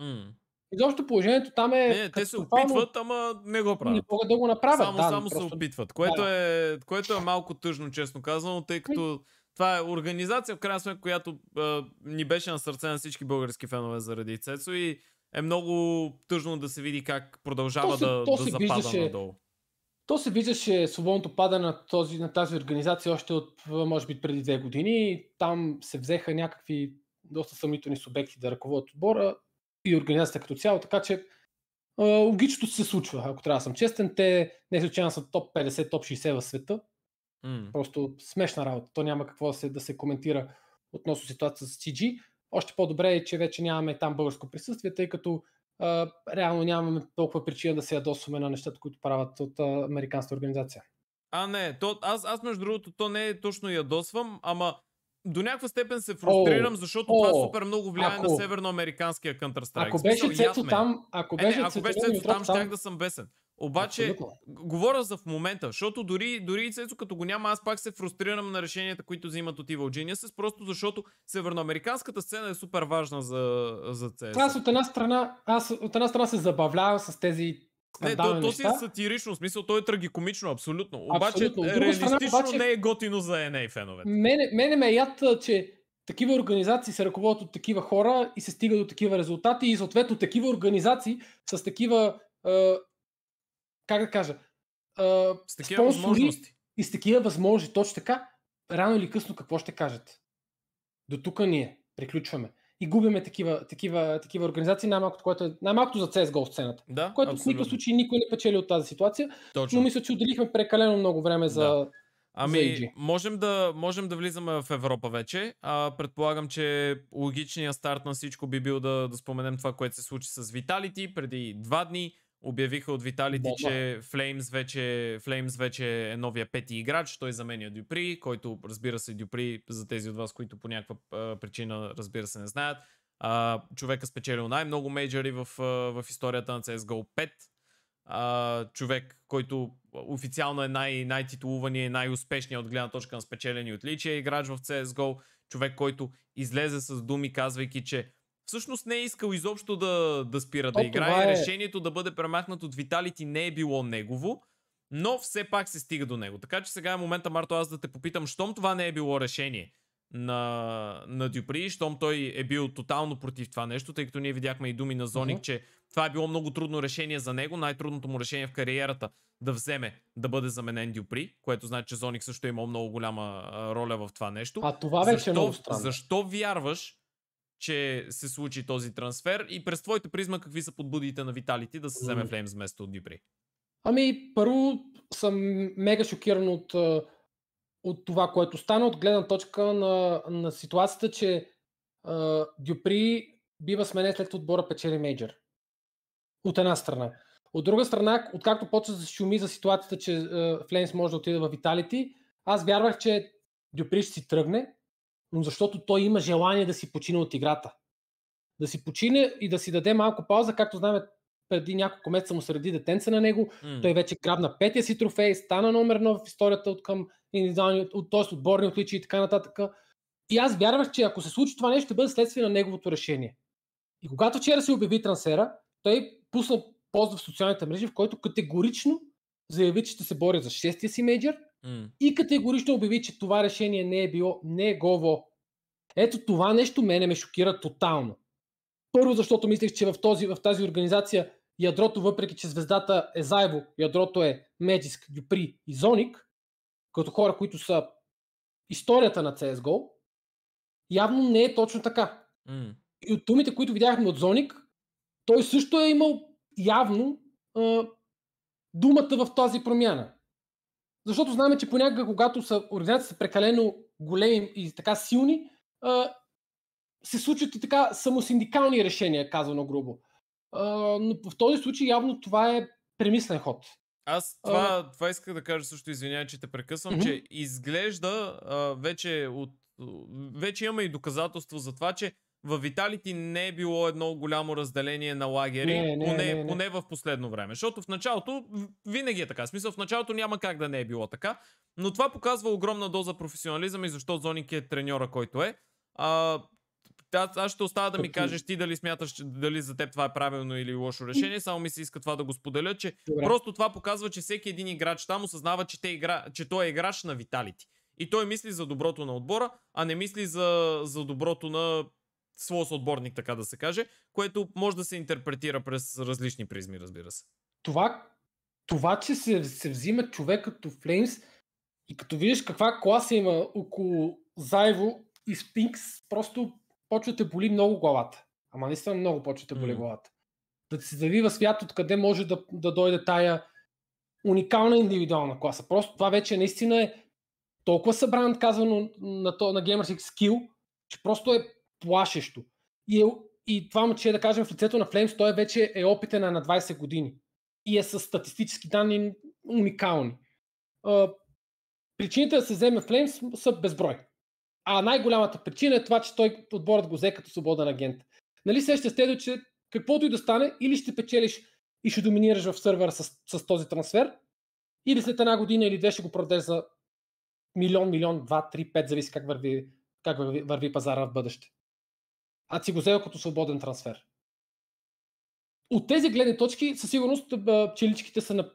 Mm. Изобщо положението там е... Не, те се опитват, ама не го правят. Не могат да го направят. Само, да, само просто... се опитват, което, е, което е малко тъжно, честно казано, тъй ами като това е организация, в крайна сметка, която е, ни беше на сърце на всички български фенове заради Цецо и е много тъжно да се види как продължава то се, да, то да се запада виждаше, надолу. То се виждаше свободното падане на, този, на тази организация още от, може би, преди две години. Там се взеха някакви доста съмнителни субекти да ръководят отбора и организацията като цяло, така че логичното се случва, ако трябва да съм честен. Те не случайно са топ 50, топ 60 в света. Mm. Просто смешна работа. То няма какво да се, да се коментира относно ситуацията с CG. Още по-добре е, че вече нямаме там българско присъствие, тъй като а, реално нямаме толкова причина да се ядосваме на нещата, които правят от а, американската организация. А, не, то, аз, аз между другото, то не е точно ядосвам, ама до някаква степен се фрустрирам, защото о, това супер много влияе ако, на северноамериканския Counter-Strike. Ако беше цето Цецо там, ако беше, не, не, ако беше Цецо там, щях да съм бесен. Обаче, Абсолютно. говоря за в момента, защото дори, дори и като го няма, аз пак се фрустрирам на решенията, които взимат от Evil Geniuses, просто защото северноамериканската сцена е супер важна за, за Цецо. Аз от една страна, аз от една страна се забавлявам с тези не, то, то си е сатирично, в смисъл, то е трагикомично, абсолютно. Обаче, абсолютно. реалистично страна, обаче, не е готино за NA фенове. Мене, мене ме яд, че такива организации се ръководят от такива хора и се стига до такива резултати и съответно такива организации с такива как да кажа, а, с такива спонсори възможности. и с такива възможности. Точно така, рано или късно какво ще кажат? До тук ние приключваме. И губиме такива, такива, такива организации, най-малкото, което е, най-малкото за CSGO сцената. Да, което абсолютно. в никакъв случай никой не печели от тази ситуация. Точно. Но мисля, че отделихме прекалено много време за, да. Ами, можем да, можем да влизаме в Европа вече. А, предполагам, че логичният старт на всичко би бил да, да споменем това, което се случи с Vitality преди два дни. Обявиха от Виталити, да, че Флеймс Flames вече, Flames вече е новия пети играч. Той заменя Дюпри, който разбира се Дюпри, за тези от вас, които по някаква а, причина разбира се не знаят. А, човека спечелил най-много мейджори в, в историята на CSGO 5. А, човек, който официално е най- най-титулувания и най-успешният от гледна точка на спечелени отличия играч в CSGO. Човек, който излезе с думи, казвайки, че всъщност не е искал изобщо да, да спира То, да играе. Е... Решението да бъде премахнат от Виталити не е било негово, но все пак се стига до него. Така че сега е момента, Марто, аз да те попитам, щом това не е било решение на, на Дюпри, щом той е бил тотално против това нещо, тъй като ние видяхме и думи на Зоник, uh-huh. че това е било много трудно решение за него, най-трудното му решение в кариерата да вземе да бъде заменен Дюпри, което значи, че Зоник също е имал много голяма роля в това нещо. А това вече защо, е много странно. Защо вярваш, че се случи този трансфер и през твоята призма какви са подбудите на Виталити да се вземе ами. Флеймс вместо от Дюпри? Ами, първо съм мега шокиран от, от това, което стана, от гледна точка на, на ситуацията, че а, Дюпри бива сменен след отбора печели мейджор. От една страна. От друга страна, откакто почва да се шуми за ситуацията, че Флеймс може да отиде в Виталити, аз вярвах, че Дюпри ще си тръгне, но защото той има желание да си почине от играта. Да си почине и да си даде малко пауза, както знаем, преди няколко месеца му се ради детенца на него, mm. той вече грабна петия си трофей, стана номер нов в историята от към от, т.е. отборни отличия и така нататък. И аз вярвах, че ако се случи това нещо, ще бъде следствие на неговото решение. И когато вчера се обяви трансера, той пусна пост в социалните мрежи, в който категорично заяви, че ще се бори за шестия си мейджор Mm. И категорично обяви, че това решение не е било негово. Е Ето това нещо мене ме шокира тотално. Първо, защото мислех, че в, този, в тази организация ядрото, въпреки че звездата е Зайво, ядрото е Медиск, Дюпри и Зоник, като хора, които са историята на CSGO, явно не е точно така. Mm. И от думите, които видяхме от Зоник, той също е имал явно а, думата в тази промяна защото знаем, че понякога, когато са, организациите са прекалено големи и така силни, се случват и така самосиндикални решения, казано грубо. Но в този случай явно това е премислен ход. Аз това, а... това исках да кажа също, извинявай, че те прекъсвам, mm-hmm. че изглежда а, вече от вече имаме и доказателство за това, че в Виталити не е било едно голямо разделение на лагери, не, не, поне, не, не. поне в последно време. Защото в началото винаги е така. В смисъл, в началото няма как да не е било така. Но това показва огромна доза професионализъм и защо Зоник е треньора, който е. А, аз, аз ще оставя да ми кажеш ти дали смяташ, дали за теб това е правилно или лошо решение. Само ми се иска това да го споделя, че Добре. просто това показва, че всеки един играч там осъзнава, че, те игра, че той е играч на Виталити. И той мисли за доброто на отбора, а не мисли за, за доброто на своя съотборник, така да се каже, което може да се интерпретира през различни призми, разбира се. Това, това че се, се взима човек като Флеймс и като видиш каква класа има около Зайво и Спинкс, просто почва те боли много главата. Ама наистина много почва боли mm. главата. Да ти се завива свят откъде може да, да дойде тая уникална индивидуална класа. Просто това вече наистина е толкова събран, казано на, на, на Gamers Skill, че просто е плашещо. И, е, и това момче, да кажем, в лицето на Флемс, той вече е опитен на 20 години и е с статистически данни уникални. Причините да се вземе Флемс са безброй. А най-голямата причина е това, че той отборът го взе като свободен агент. Нали се ще следва, че каквото и да стане, или ще печелиш и ще доминираш в сървъра с, с този трансфер, или след една година или две ще го продадеш за милион, милион, два, три, пет, зависи как върви, как върви, върви пазара в бъдеще а си го взел като свободен трансфер. От тези гледни точки, със сигурност пчеличките са, на...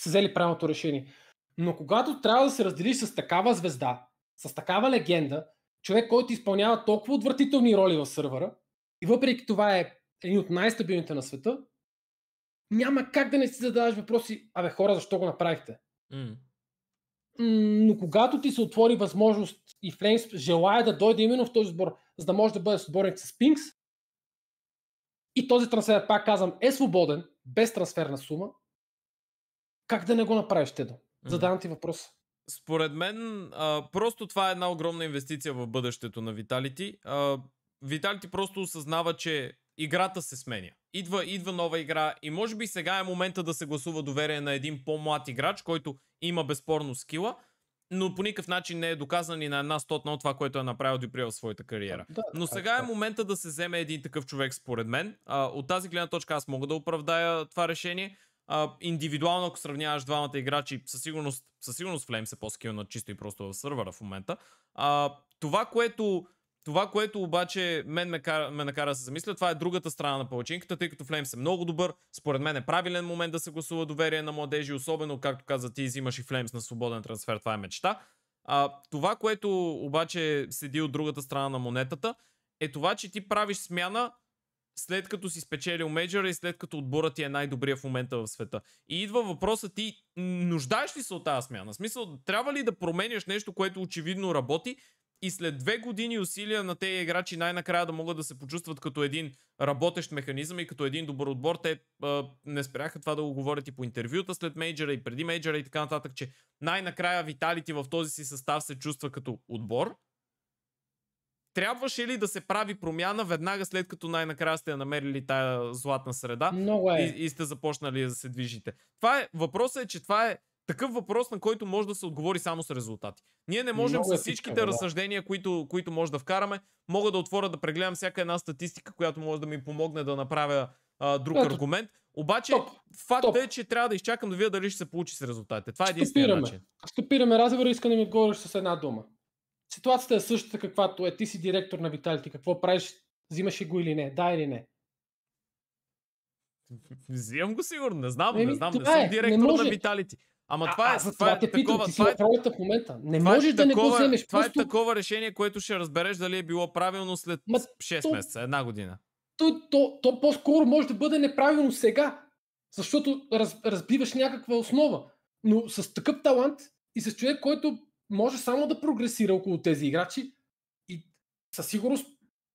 са взели правилното решение. Но когато трябва да се разделиш с такава звезда, с такава легенда, човек, който изпълнява толкова отвратителни роли в сървъра, и въпреки това е един от най-стабилните на света, няма как да не си задаваш въпроси, абе хора, защо го направихте? Mm но когато ти се отвори възможност и Флеймс желая да дойде именно в този сбор, за да може да бъде съборник с Пинкс, и този трансфер, пак казвам, е свободен, без трансферна сума, как да не го направиш, Тедо? Задавам ти въпрос. Според мен, а, просто това е една огромна инвестиция в бъдещето на Виталити. Виталити просто осъзнава, че играта се сменя. Идва, идва нова игра и може би сега е момента да се гласува доверие на един по-млад играч, който има безспорно скила, но по никакъв начин не е доказан и на една стотна от това, което е направил Дюпри в своята кариера. но е, сега е, е момента да се вземе един такъв човек, според мен. от тази гледна точка аз мога да оправдая това решение. индивидуално, ако сравняваш двамата играчи, със сигурност, със сигурност Флейм се по-скилна чисто и просто в сървъра в момента. това, което това, което обаче мен ме, кара, ме накара да се замисля, това е другата страна на палачинката, тъй като Флеймс е много добър. Според мен е правилен момент да се гласува доверие на младежи, особено както каза ти, взимаш и Флеймс на свободен трансфер, това е мечта. А, това, което обаче седи от другата страна на монетата, е това, че ти правиш смяна след като си спечелил мейджора и след като отборът ти е най-добрия в момента в света. И идва въпроса ти, нуждаеш ли се от тази смяна? В смисъл, трябва ли да променяш нещо, което очевидно работи, и след две години усилия на тези играчи най-накрая да могат да се почувстват като един работещ механизъм и като един добър отбор. Те а, не спряха това да го говорят и по интервюта след мейджера и преди мейджера и така нататък, че най-накрая Виталити в този си състав се чувства като отбор. Трябваше ли да се прави промяна веднага след като най-накрая сте намерили тая златна среда Много е. и, и сте започнали да се движите? Това е, въпросът е, че това е такъв въпрос, на който може да се отговори само с резултати. Ние не можем Много с е всичките да. разсъждения, които, които може да вкараме, мога да отворя да прегледам всяка една статистика, която може да ми помогне да направя а, друг Ето, аргумент. Обаче, фактът факт е, че трябва да изчакам да видя дали ще се получи с резултатите. Това е единствения начин. Стопираме разговора, искам да ми отговориш с една дума. Ситуацията е същата каквато е. Ти си директор на Виталити. Какво правиш? Взимаш ли го или не? Да или не? Взимам го сигурно, не знам, не, не знам, не съм е, директор не може. на Виталити. Ама а, това е, това, това, е питам, такова, ти това е, в момента. Не това е можеш да такова, не го вземеш. Това е просто... е такова решение, което ще разбереш дали е било правилно след Ма, 6 то, месеца, една година. То, то, то, по-скоро може да бъде неправилно сега, защото раз, разбиваш някаква основа. Но с такъв талант и с човек, който може само да прогресира около тези играчи и със сигурност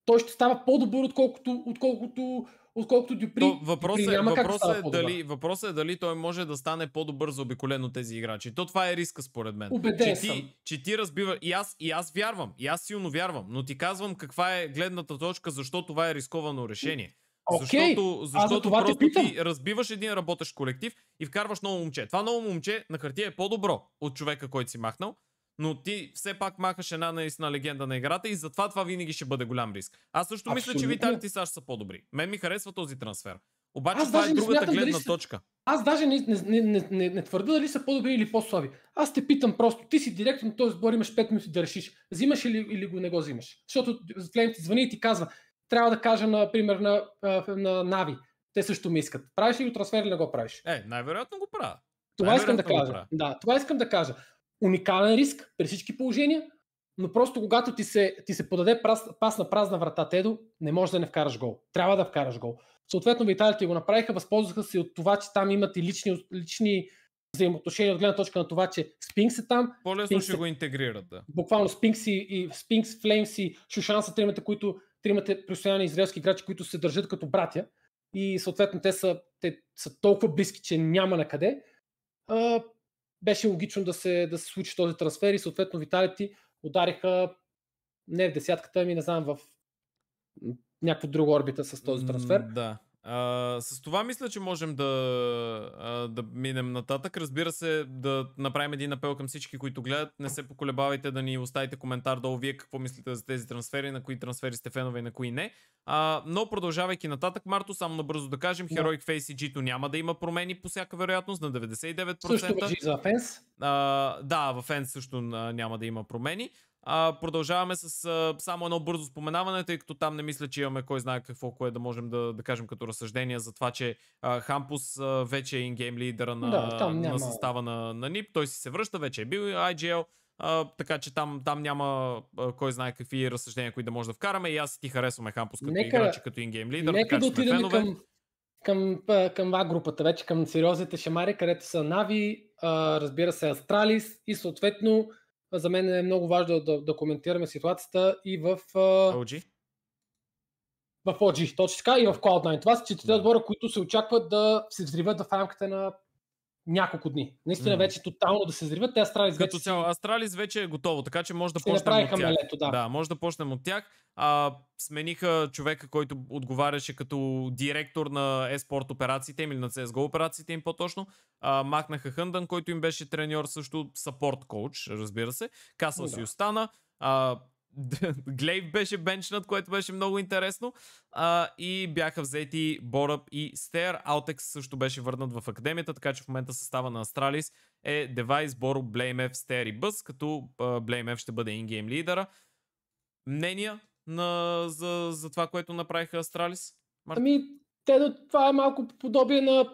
той ще става по-добър, отколкото, отколкото, отколкото Дюпри. То, Дюпри е, няма въпрос как е, дали, въпрос е дали той може да стане по-добър за обиколено тези играчи. То това е риска според мен. Убеден че ти, че ти разбива. И аз, и аз вярвам, и аз силно вярвам, но ти казвам каква е гледната точка, защо това е рисковано решение. Okay. Защото, защото за това просто ти разбиваш един работещ колектив и вкарваш ново момче. Това ново момче на хартия е по-добро от човека, който си махнал, но ти все пак махаш една наистина легенда на играта и затова това винаги ще бъде голям риск. Аз също Абсолютно. мисля, че Виталити Саш са по-добри. Мен ми харесва този трансфер. Обаче Аз това е другата смятам, гледна са... точка. Аз даже не, не, не, не, не твърда дали са по-добри или по-слаби. Аз те питам просто, ти си директно на този сбор, имаш 5 минути да решиш. Взимаш или, или го не го взимаш? Защото Флейм ти звъни и ти казва, трябва да кажа, например, на, на Нави. Те също ми искат. Правиш ли го трансфер или не го правиш? Е, най-вероятно го правя. Това искам да кажа. Да, това искам да кажа уникален риск при всички положения, но просто когато ти се, ти се подаде пас, пас на празна врата, Тедо, не можеш да не вкараш гол. Трябва да вкараш гол. Съответно, виталите го направиха, възползваха се от това, че там имат и лични, лични взаимоотношения от гледна точка на това, че Спинкс е там. По-лесно ще е го интегрират, да. Буквално Спинкс и, и Спинкс, Флеймс и Шушан са тримата, които тримата професионални израелски играчи, които се държат като братя и съответно те са, те са толкова близки, че няма на къде беше логично да се, да се случи този трансфер и съответно Виталити удариха не в десятката, ми, не знам, в някаква друга орбита с този трансфер. Да. А, с това мисля, че можем да, а, да минем нататък. Разбира се, да направим един апел към всички, които гледат. Не се поколебавайте да ни оставите коментар долу вие какво мислите за тези трансфери, на кои трансфери сте фенове и на кои не. А, но продължавайки нататък, Марто, само набързо да кажем, Heroic Face и Gito няма да има промени по всяка вероятност на 99%. Също за А, да, в Фенс също няма да има промени. А, продължаваме с а, само едно бързо споменаване, тъй като там не мисля, че имаме кой знае какво, кое да можем да, да кажем като разсъждение за това, че а, Хампус а, вече е ингейм лидера на, да, няма... на състава на, на NIP. Той си се връща, вече е бил IGL. А, така че там, там няма а, кой знае какви разсъждения, които да може да вкараме. И аз ти харесваме Хампус като нека, играч, като ингейм лидер. Нека да отидем фенове. към, към, към А групата, вече към сериозните шамари, където са Нави, а, разбира се, Астралис и съответно за мен е много важно да, да коментираме ситуацията и в... OG? В OG, точно така, и в Cloud9. Това са четирите отбора, които се очакват да се взриват в рамките на няколко дни. Наистина вече тотално да се зриват. Те Астралис Като вече... цяло, Астралис вече е готово, така че може да ще почнем от тях. Лето, да. да, може да почнем от тях. А, смениха човека, който отговаряше като директор на еспорт операциите им или на CSGO операциите им по-точно. А, махнаха Хъндън, който им беше треньор, също сапорт коуч, разбира се. Касъл да. си остана. А, Глейв беше бенчнат, което беше много интересно. А, и бяха взети бораб и Стер. Алтекс също беше върнат в академията, така че в момента състава на Астралис е Девайс, Бороб, Блеймев, Стер и Бъс, като Блеймев ще бъде ингейм лидера. Мнения на, за, за това, което направиха Астралис? Март? Ами, те, до това е малко подобие на...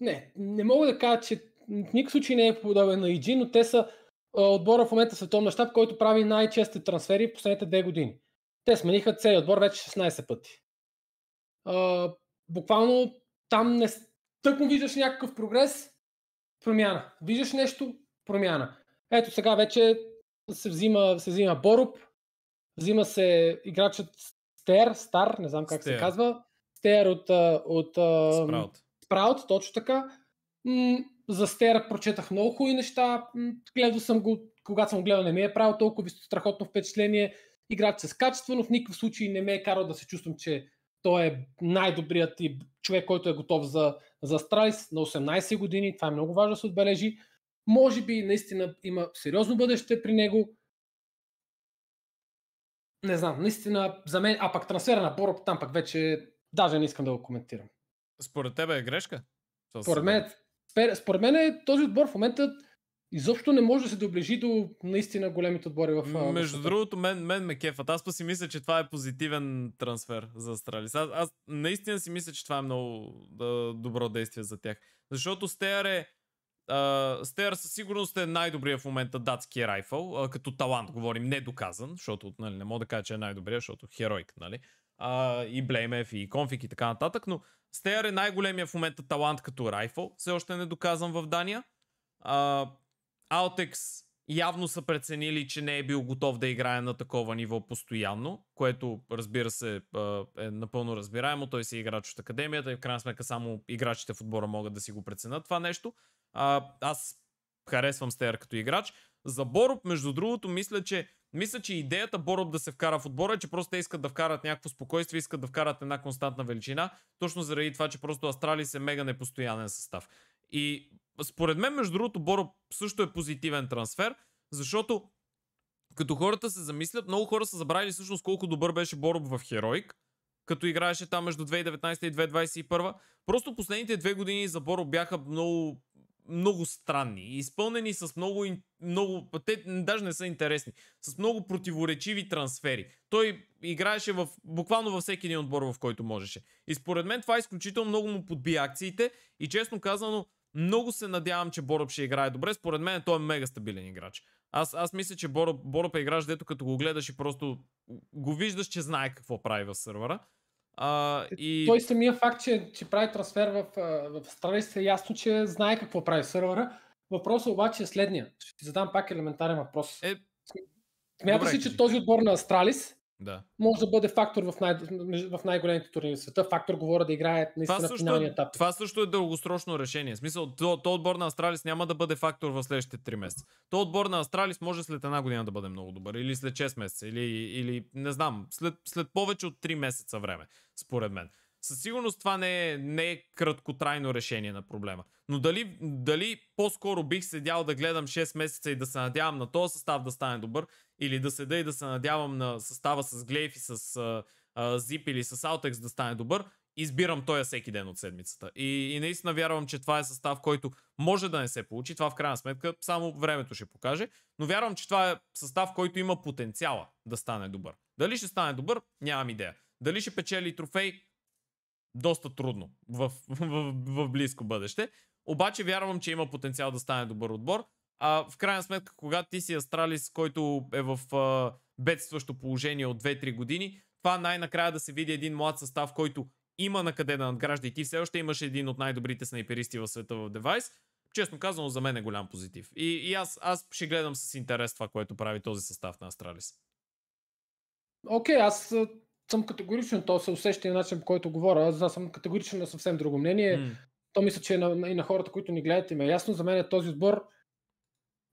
Не, не мога да кажа, че в никакъв случай не е подобие на IG, но те са отбора в момента световна щаб, който прави най-честите трансфери в последните две години. Те смениха целият отбор вече 16 пъти. А, буквално там не тъкмо виждаш някакъв прогрес, промяна. Виждаш нещо, промяна. Ето сега вече се взима, се взима Боруб, взима се играчът Стер, Стар, не знам как Стер. се казва. Стер от, от, от Спраут. Спраут, точно така за Стера прочетах много хубави неща. Гледал съм го, когато съм гледал, не ми е правил толкова страхотно впечатление. Играч с качество, но в никакъв случай не ме е карал да се чувствам, че той е най-добрият и човек, който е готов за, за Страйс на 18 години. Това е много важно да се отбележи. Може би наистина има сериозно бъдеще при него. Не знам, наистина за мен, а пък трансфера на Бороб там пък вече даже не искам да го коментирам. Според тебе е грешка? Според мен е според мен е, този отбор в момента изобщо не може да се доближи до наистина големите отбори в. Между другото, мен, мен ме кефат. Аз па си мисля, че това е позитивен трансфер за Астралис. Аз, аз наистина си мисля, че това е много да, добро действие за тях. Защото Стеар е. Uh, със сигурност е най-добрия в момента датски райфъл, uh, като талант говорим, недоказан, защото нали, не мога да кажа, че е най-добрия, защото херойк, нали? а, и Блеймев, и Конфик и така нататък, но Стеяр е най-големия в момента талант като райфъл, все още е не доказан в Дания. А, Алтекс явно са преценили, че не е бил готов да играе на такова ниво постоянно, което разбира се е напълно разбираемо. Той си е играч от академията и в крайна сметка само играчите в отбора могат да си го преценят това нещо. А, аз харесвам Стеяр като играч. За Бороб, между другото, мисля, че мисля, че идеята Бороб да се вкара в отбора е, че просто те искат да вкарат някакво спокойствие, искат да вкарат една константна величина, точно заради това, че просто Астралис е мега непостоянен състав. И според мен, между другото, Бороб също е позитивен трансфер, защото като хората се замислят, много хора са забравили всъщност колко добър беше Бороб в Хероик, като играеше там между 2019 и 2021. Просто последните две години за Бороб бяха много много странни, изпълнени с много, много, те даже не са интересни, с много противоречиви трансфери. Той играеше в, буквално във всеки един отбор, в който можеше. И според мен това е изключително много му подби акциите и честно казано, много се надявам, че Бороб ще играе добре. Според мен той е мега стабилен играч. Аз, аз мисля, че Бороб, Бороб е играч, дето като го гледаш и просто го виждаш, че знае какво прави в сървъра. А, и... Той самия факт, че, че прави трансфер в, в Австралия, се ясно, че знае какво прави сървъра. Въпросът обаче е следния. Ще ти задам пак елементарен въпрос. Е... Смяташ ли, че този отбор на Астралис да. Може да бъде фактор в, най- в най-големите турнири в света. Фактор говоря да играе наистина това също, финалния е- етап. Това също е дългосрочно решение. В смисъл, то, то отбор на Астралис няма да бъде фактор в следващите 3 месеца. То отбор на Астралис може след една година да бъде много добър. Или след 6 месеца. Или, или не знам, след, след повече от 3 месеца време, според мен. Със сигурност това не е, не е краткотрайно решение на проблема. Но дали, дали по-скоро бих седял да гледам 6 месеца и да се надявам на този състав да стане добър, или да седа и да се надявам на състава с Глейф и с а, а, Zip или с Аутекс да стане добър, избирам той всеки ден от седмицата. И, и наистина вярвам, че това е състав, който може да не се получи. Това в крайна сметка само времето ще покаже. Но вярвам, че това е състав, който има потенциала да стане добър. Дали ще стане добър, нямам идея. Дали ще печели трофей, доста трудно в, в, в, в близко бъдеще. Обаче вярвам, че има потенциал да стане добър отбор. А в крайна сметка, когато ти си Астралис, който е в а, бедстващо положение от 2-3 години, това най-накрая да се види един млад състав, който има на къде да надгражда и ти все още имаш един от най-добрите снайперисти в света в девайс, честно казано, за мен е голям позитив. И, и аз, аз ще гледам с интерес това, което прави този състав на Астралис. Окей, okay, аз съм категоричен, то се усеща и начин, по който говоря. Аз съм категоричен на съвсем друго мнение. Mm то мисля, че и е на, и на хората, които ни гледат, им е ясно. За мен е този отбор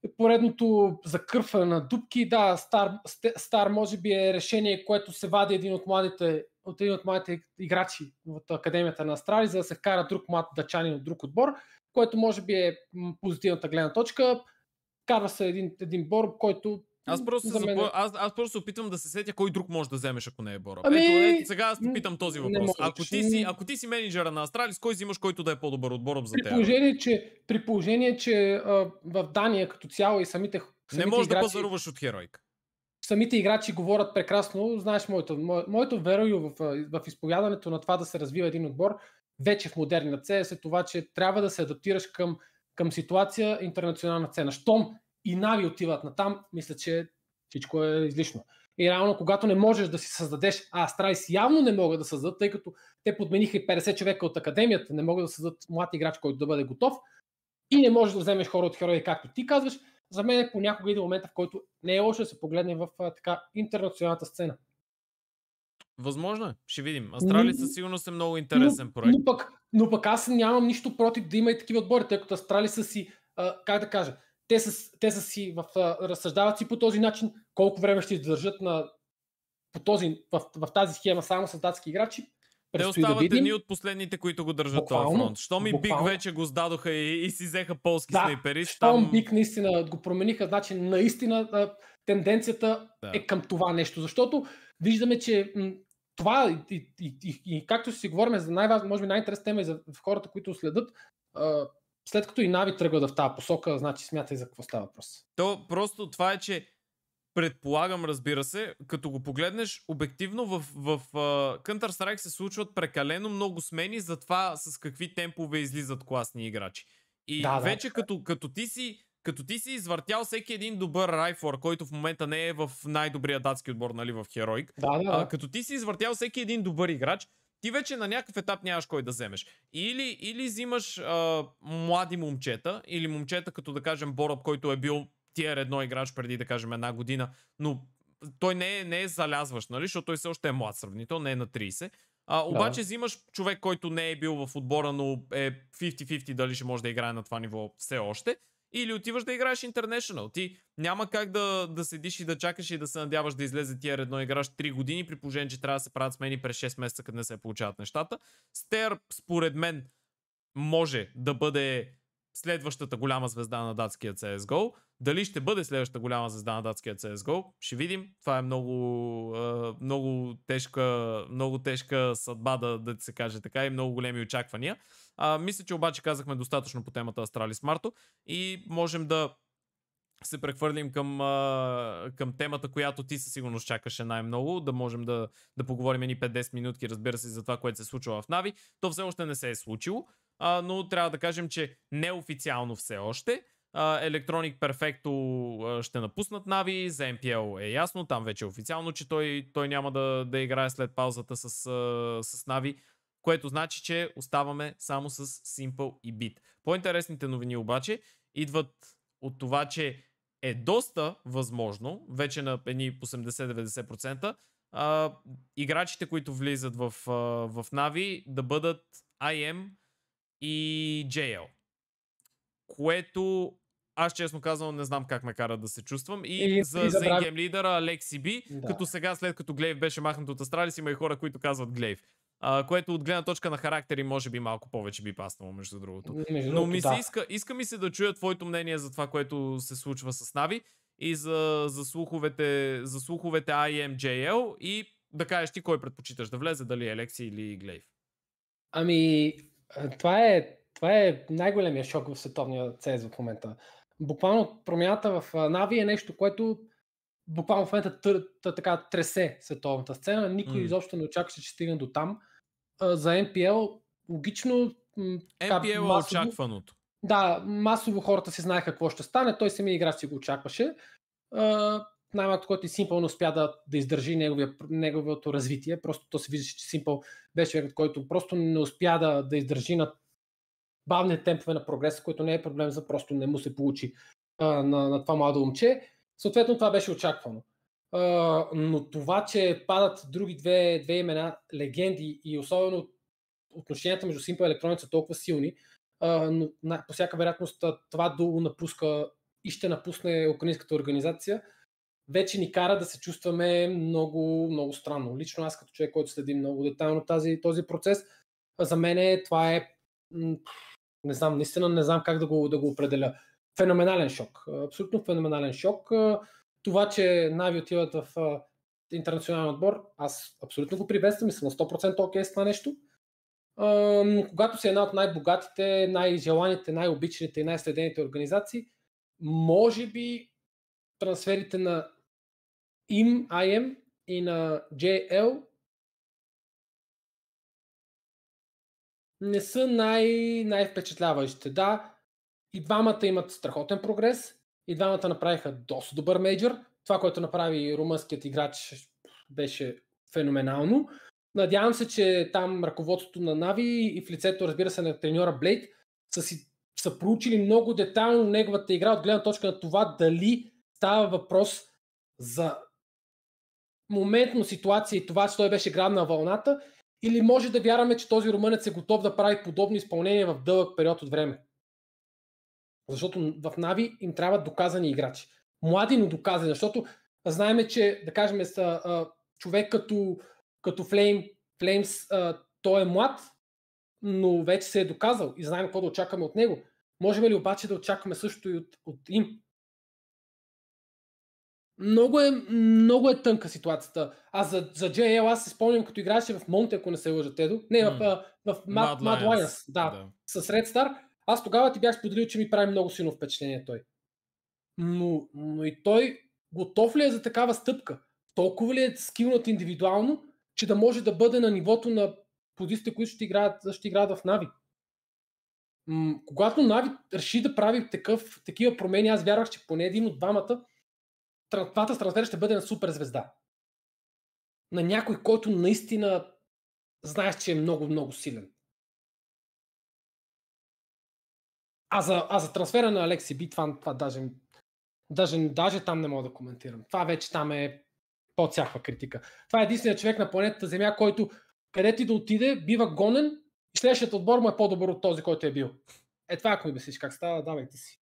е поредното закърфане на дубки. Да, стар, стар може би е решение, което се вади един от младите, от един от младите играчи от Академията на Астрали, за да се вкара друг млад дачанин от друг отбор, което може би е позитивната гледна точка. Карва се един, един бор, който е. Аз просто, се запо... аз, аз просто опитвам да се сетя кой друг може да вземеш, ако не е Бора. Ами... Ето, е, сега аз те питам този въпрос. ако, ти си, ако ти си менеджера на Астралис, кой взимаш, който да е по-добър от Бороб за теб? При положение, че, при положение, че а, в Дания като цяло и самите, самите Не можеш играчи... да пазаруваш от Херойк самите играчи говорят прекрасно. Знаеш, моето, мое, моето верою в, в изповядането на това да се развива един отбор, вече в модерна CS е това, че трябва да се адаптираш към, към ситуация интернационална цена. Щом и нави отиват на там, мисля, че всичко е излишно. И реално, когато не можеш да си създадеш, а Астрайс явно не могат да създадат, тъй като те подмениха и 50 човека от академията, не могат да създадат млад играч, който да бъде готов и не можеш да вземеш хора от херои, както ти казваш. За мен е понякога идва момента, в който не е лошо да се погледне в а, така интернационалната сцена. Възможно е. Ще видим. Астралис със сигурност е много интересен но, проект. Но пък, но пък аз нямам нищо против да има и такива отбори, тъй като Астралиса си, а, как да кажа, те са, те са си в, разсъждават си по този начин колко време ще издържат на, по този, в, в, в тази схема само с датски играчи. Те остават да едни от последните, които го държат буквално, този фронт. Щом и Биг вече го сдадоха и, и си взеха полски да, снайпери. Щом там... Биг наистина го промениха, значи наистина тенденцията да. е към това нещо. Защото виждаме, че м- това и, и, и, и, както си говорим за най-важно, може би най-интересна тема и е за хората, които следят, след като и Нави тръгва да в тази посока, значи смятай за какво става въпрос. То просто това е, че предполагам, разбира се, като го погледнеш, обективно в, в uh, Counter-Strike се случват прекалено много смени за това с какви темпове излизат класни играчи. И да, вече да. Като, като ти си като ти си извъртял всеки един добър райфор, който в момента не е в най-добрия датски отбор, нали, в Хероик, да, да, да. А, като ти си извъртял всеки един добър играч, ти вече на някакъв етап нямаш кой да вземеш. Или, или взимаш а, млади момчета, или момчета, като да кажем Бороб, който е бил тиер едно играч преди, да кажем, една година, но той не е, не е залязваш, нали? Защото той все още е млад сравнително, не е на 30. А, обаче да. взимаш човек, който не е бил в отбора, но е 50-50 дали ще може да играе на това ниво все още. Или отиваш да играеш International. Ти няма как да, да седиш и да чакаш и да се надяваш да излезе тия едно играш 3 години, при положение, че трябва да се правят смени през 6 месеца, къде не се получават нещата. Стер, според мен, може да бъде следващата голяма звезда на датския CSGO. Дали ще бъде следващата голяма звезда на датския CSGO, ще видим. Това е много, много, тежка, много тежка съдба, да, да ти се каже така, и много големи очаквания. А, мисля, че обаче казахме достатъчно по темата Астралис Марто и можем да се прехвърлим към, към темата, която ти със сигурност чакаше най-много, да можем да, да поговорим едни 5-10 минутки, разбира се, за това, което се е случва в Нави. То все още не се е случило а, но трябва да кажем, че неофициално все още. Electronic Perfecto ще напуснат Нави, за MPL е ясно, там вече е официално, че той, той няма да, да играе след паузата с, с Нави, което значи, че оставаме само с Simple и Bit. По-интересните новини обаче идват от това, че е доста възможно, вече на едни 80-90%, играчите, които влизат в, в Нави, да бъдат IM и JL. Което аз честно казвам не знам как ме кара да се чувствам. И, и за Зенгем лидера Алекси Би, да. като сега след като Глейв беше махнат от Астралис, има и хора, които казват Глейв. Uh, което от гледна точка на характери може би малко повече би паснало, между другото. Между Но ми да. се иска, иска ми се да чуя твоето мнение за това, което се случва с Нави и за, за, слуховете, за слуховете IMJL и да кажеш ти кой предпочиташ да влезе, дали Елекси или Глейв. Ами, това е, това е най-големия шок в световния CS в момента. Буквално промяната в Нави е нещо, което буквално в момента тър, тър, така тресе световната сцена. Никой mm. изобщо не очакваше, че стигне до там. За NPL логично... MPL е масово, очакваното. Да, масово хората си знаеха какво ще стане. Той самия играч си го очакваше най-малкото, който и Симпъл не успя да, да издържи неговия, неговото развитие. Просто то се виждаше, че Симпъл беше човекът, който просто не успя да, да издържи на бавни темпове на прогреса, което не е проблем за просто не му се получи а, на, на това младо момче. Съответно, това беше очаквано. А, но това, че падат други две, две имена, легенди и особено отношенията между Симпъл и електроница са толкова силни, а, но на, по всяка вероятност това долу напуска и ще напусне украинската организация – вече ни кара да се чувстваме много, много странно. Лично аз като човек, който следи много детайлно тази, този процес, за мен е, това е, не знам, наистина не знам как да го, да го определя. Феноменален шок. Абсолютно феноменален шок. Това, че Нави отиват в интернационален отбор, аз абсолютно го приветствам и съм на 100% окей okay с това нещо. Когато си една от най-богатите, най-желаните, най-обичаните и най-следените организации, може би трансферите на им, IM и на JL не са най- най-впечатляващите. Да, и двамата имат страхотен прогрес, и двамата направиха доста добър мейджор. Това, което направи румънският играч беше феноменално. Надявам се, че там ръководството на Нави и в лицето, разбира се, на треньора Блейд са, си, са проучили много детайлно неговата игра от гледна точка на това дали става въпрос за моментно ситуация и това, че той беше град на вълната, или може да вярваме, че този румънец е готов да прави подобни изпълнения в дълъг период от време. Защото в Нави им трябват доказани играчи. Млади, но доказани, защото знаеме, че, да кажем, е, са, а, човек като, като Флейм, Флеймс, а, той е млад, но вече се е доказал и знаем какво да очакваме от него. Можем ли обаче да очакваме също и от, от им? много е, много е тънка ситуацията. А за, за JL аз се спомням, като играеше в Монте, ако не се лъжа, Тедо. Не, в, mm. в, в Mad, Mad, Lions, Lions да, да. С Red Star. Аз тогава ти бях споделил, че ми прави много силно впечатление той. Но, но и той готов ли е за такава стъпка? Толкова ли е скилнат индивидуално, че да може да бъде на нивото на плодистите, които ще играят, ще играят в Нави? М- когато Нави реши да прави такъв, такива промени, аз вярвах, че поне един от двамата твата трансфер ще бъде на суперзвезда. На някой, който наистина знаеш, че е много-много силен. А за, а за трансфера на Алекси Би, това, това даже, даже, даже там не мога да коментирам. Това вече там е под всякаква критика. Това е единственият човек на планетата Земя, който където и да отиде, бива гонен и следващият отбор му е по-добър от този, който е бил. Е това, ако ми обясниш как става, давайте си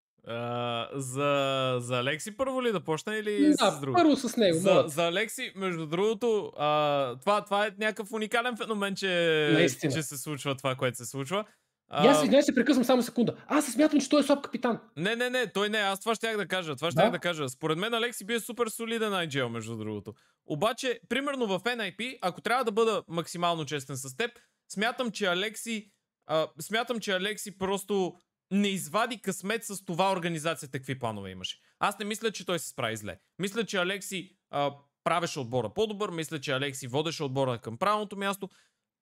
за, за Алекси първо ли да почна или да, с друго? първо с него. За, за Алекси, между другото, а, това, това е някакъв уникален феномен, че, Наистина. че се случва това, което се случва. А... аз извиня, се прекъсвам само секунда. Аз се смятам, че той е слаб капитан. Не, не, не, той не. Аз това ще да кажа. Това ще да? да кажа. Според мен Алекси би е супер солиден IGL, между другото. Обаче, примерно в NIP, ако трябва да бъда максимално честен с теб, смятам, че Алекси, а, смятам, че Алекси просто не извади късмет с това организацията какви планове имаше. Аз не мисля, че той се справи зле. Мисля, че Алекси а, правеше отбора по-добър, мисля, че Алекси водеше отбора към правилното място.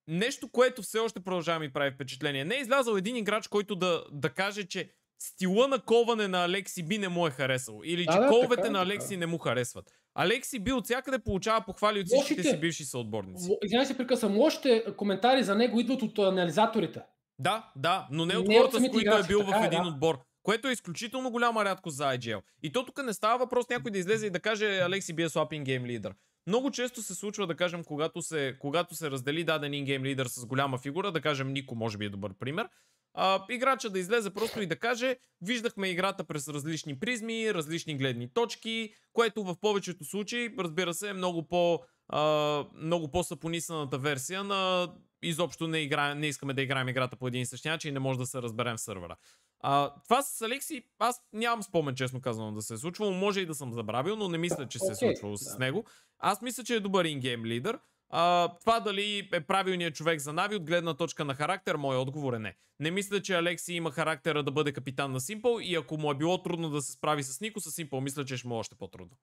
Нещо, което все още продължава ми прави впечатление. Не е излязал един играч, който да, да каже, че стила на коване на Алекси би не му е харесал. Или че а, да, коловете е, така, на е. Алекси така. не му харесват. Алекси би от всякъде получава похвали от всичките лошите, си бивши съотборници. Извинявай се, прекъсвам. Лошите коментари за него идват от анализаторите. Да, да, но не, не е от хората, с които е бил в е, един да. отбор. Което е изключително голяма рядкост за IGL. И то тук не става въпрос някой да излезе и да каже Алекси бие слапин гейм лидер. Много често се случва, да кажем, когато се, когато се раздели даден ингейм лидер с голяма фигура, да кажем Нико може би е добър пример, а, играча да излезе просто и да каже, виждахме играта през различни призми, различни гледни точки, което в повечето случаи, разбира се, е много по... Uh, много по-сапонисаната версия на изобщо не, игра, не искаме да играем играта по един и същи начин и не може да се разберем в сървъра. А, това с Алекси, аз нямам спомен, честно казано, да се е случвало. Може и да съм забравил, но не мисля, че се е случвало с него. Аз мисля, че е добър ингейм лидер. А, това дали е правилният човек за Нави от гледна точка на характер, моят отговор е не. Не мисля, че Алекси има характера да бъде капитан на Симпл, и ако му е било трудно да се справи с Нико, с Симпл, мисля, че ще му е още по-трудно.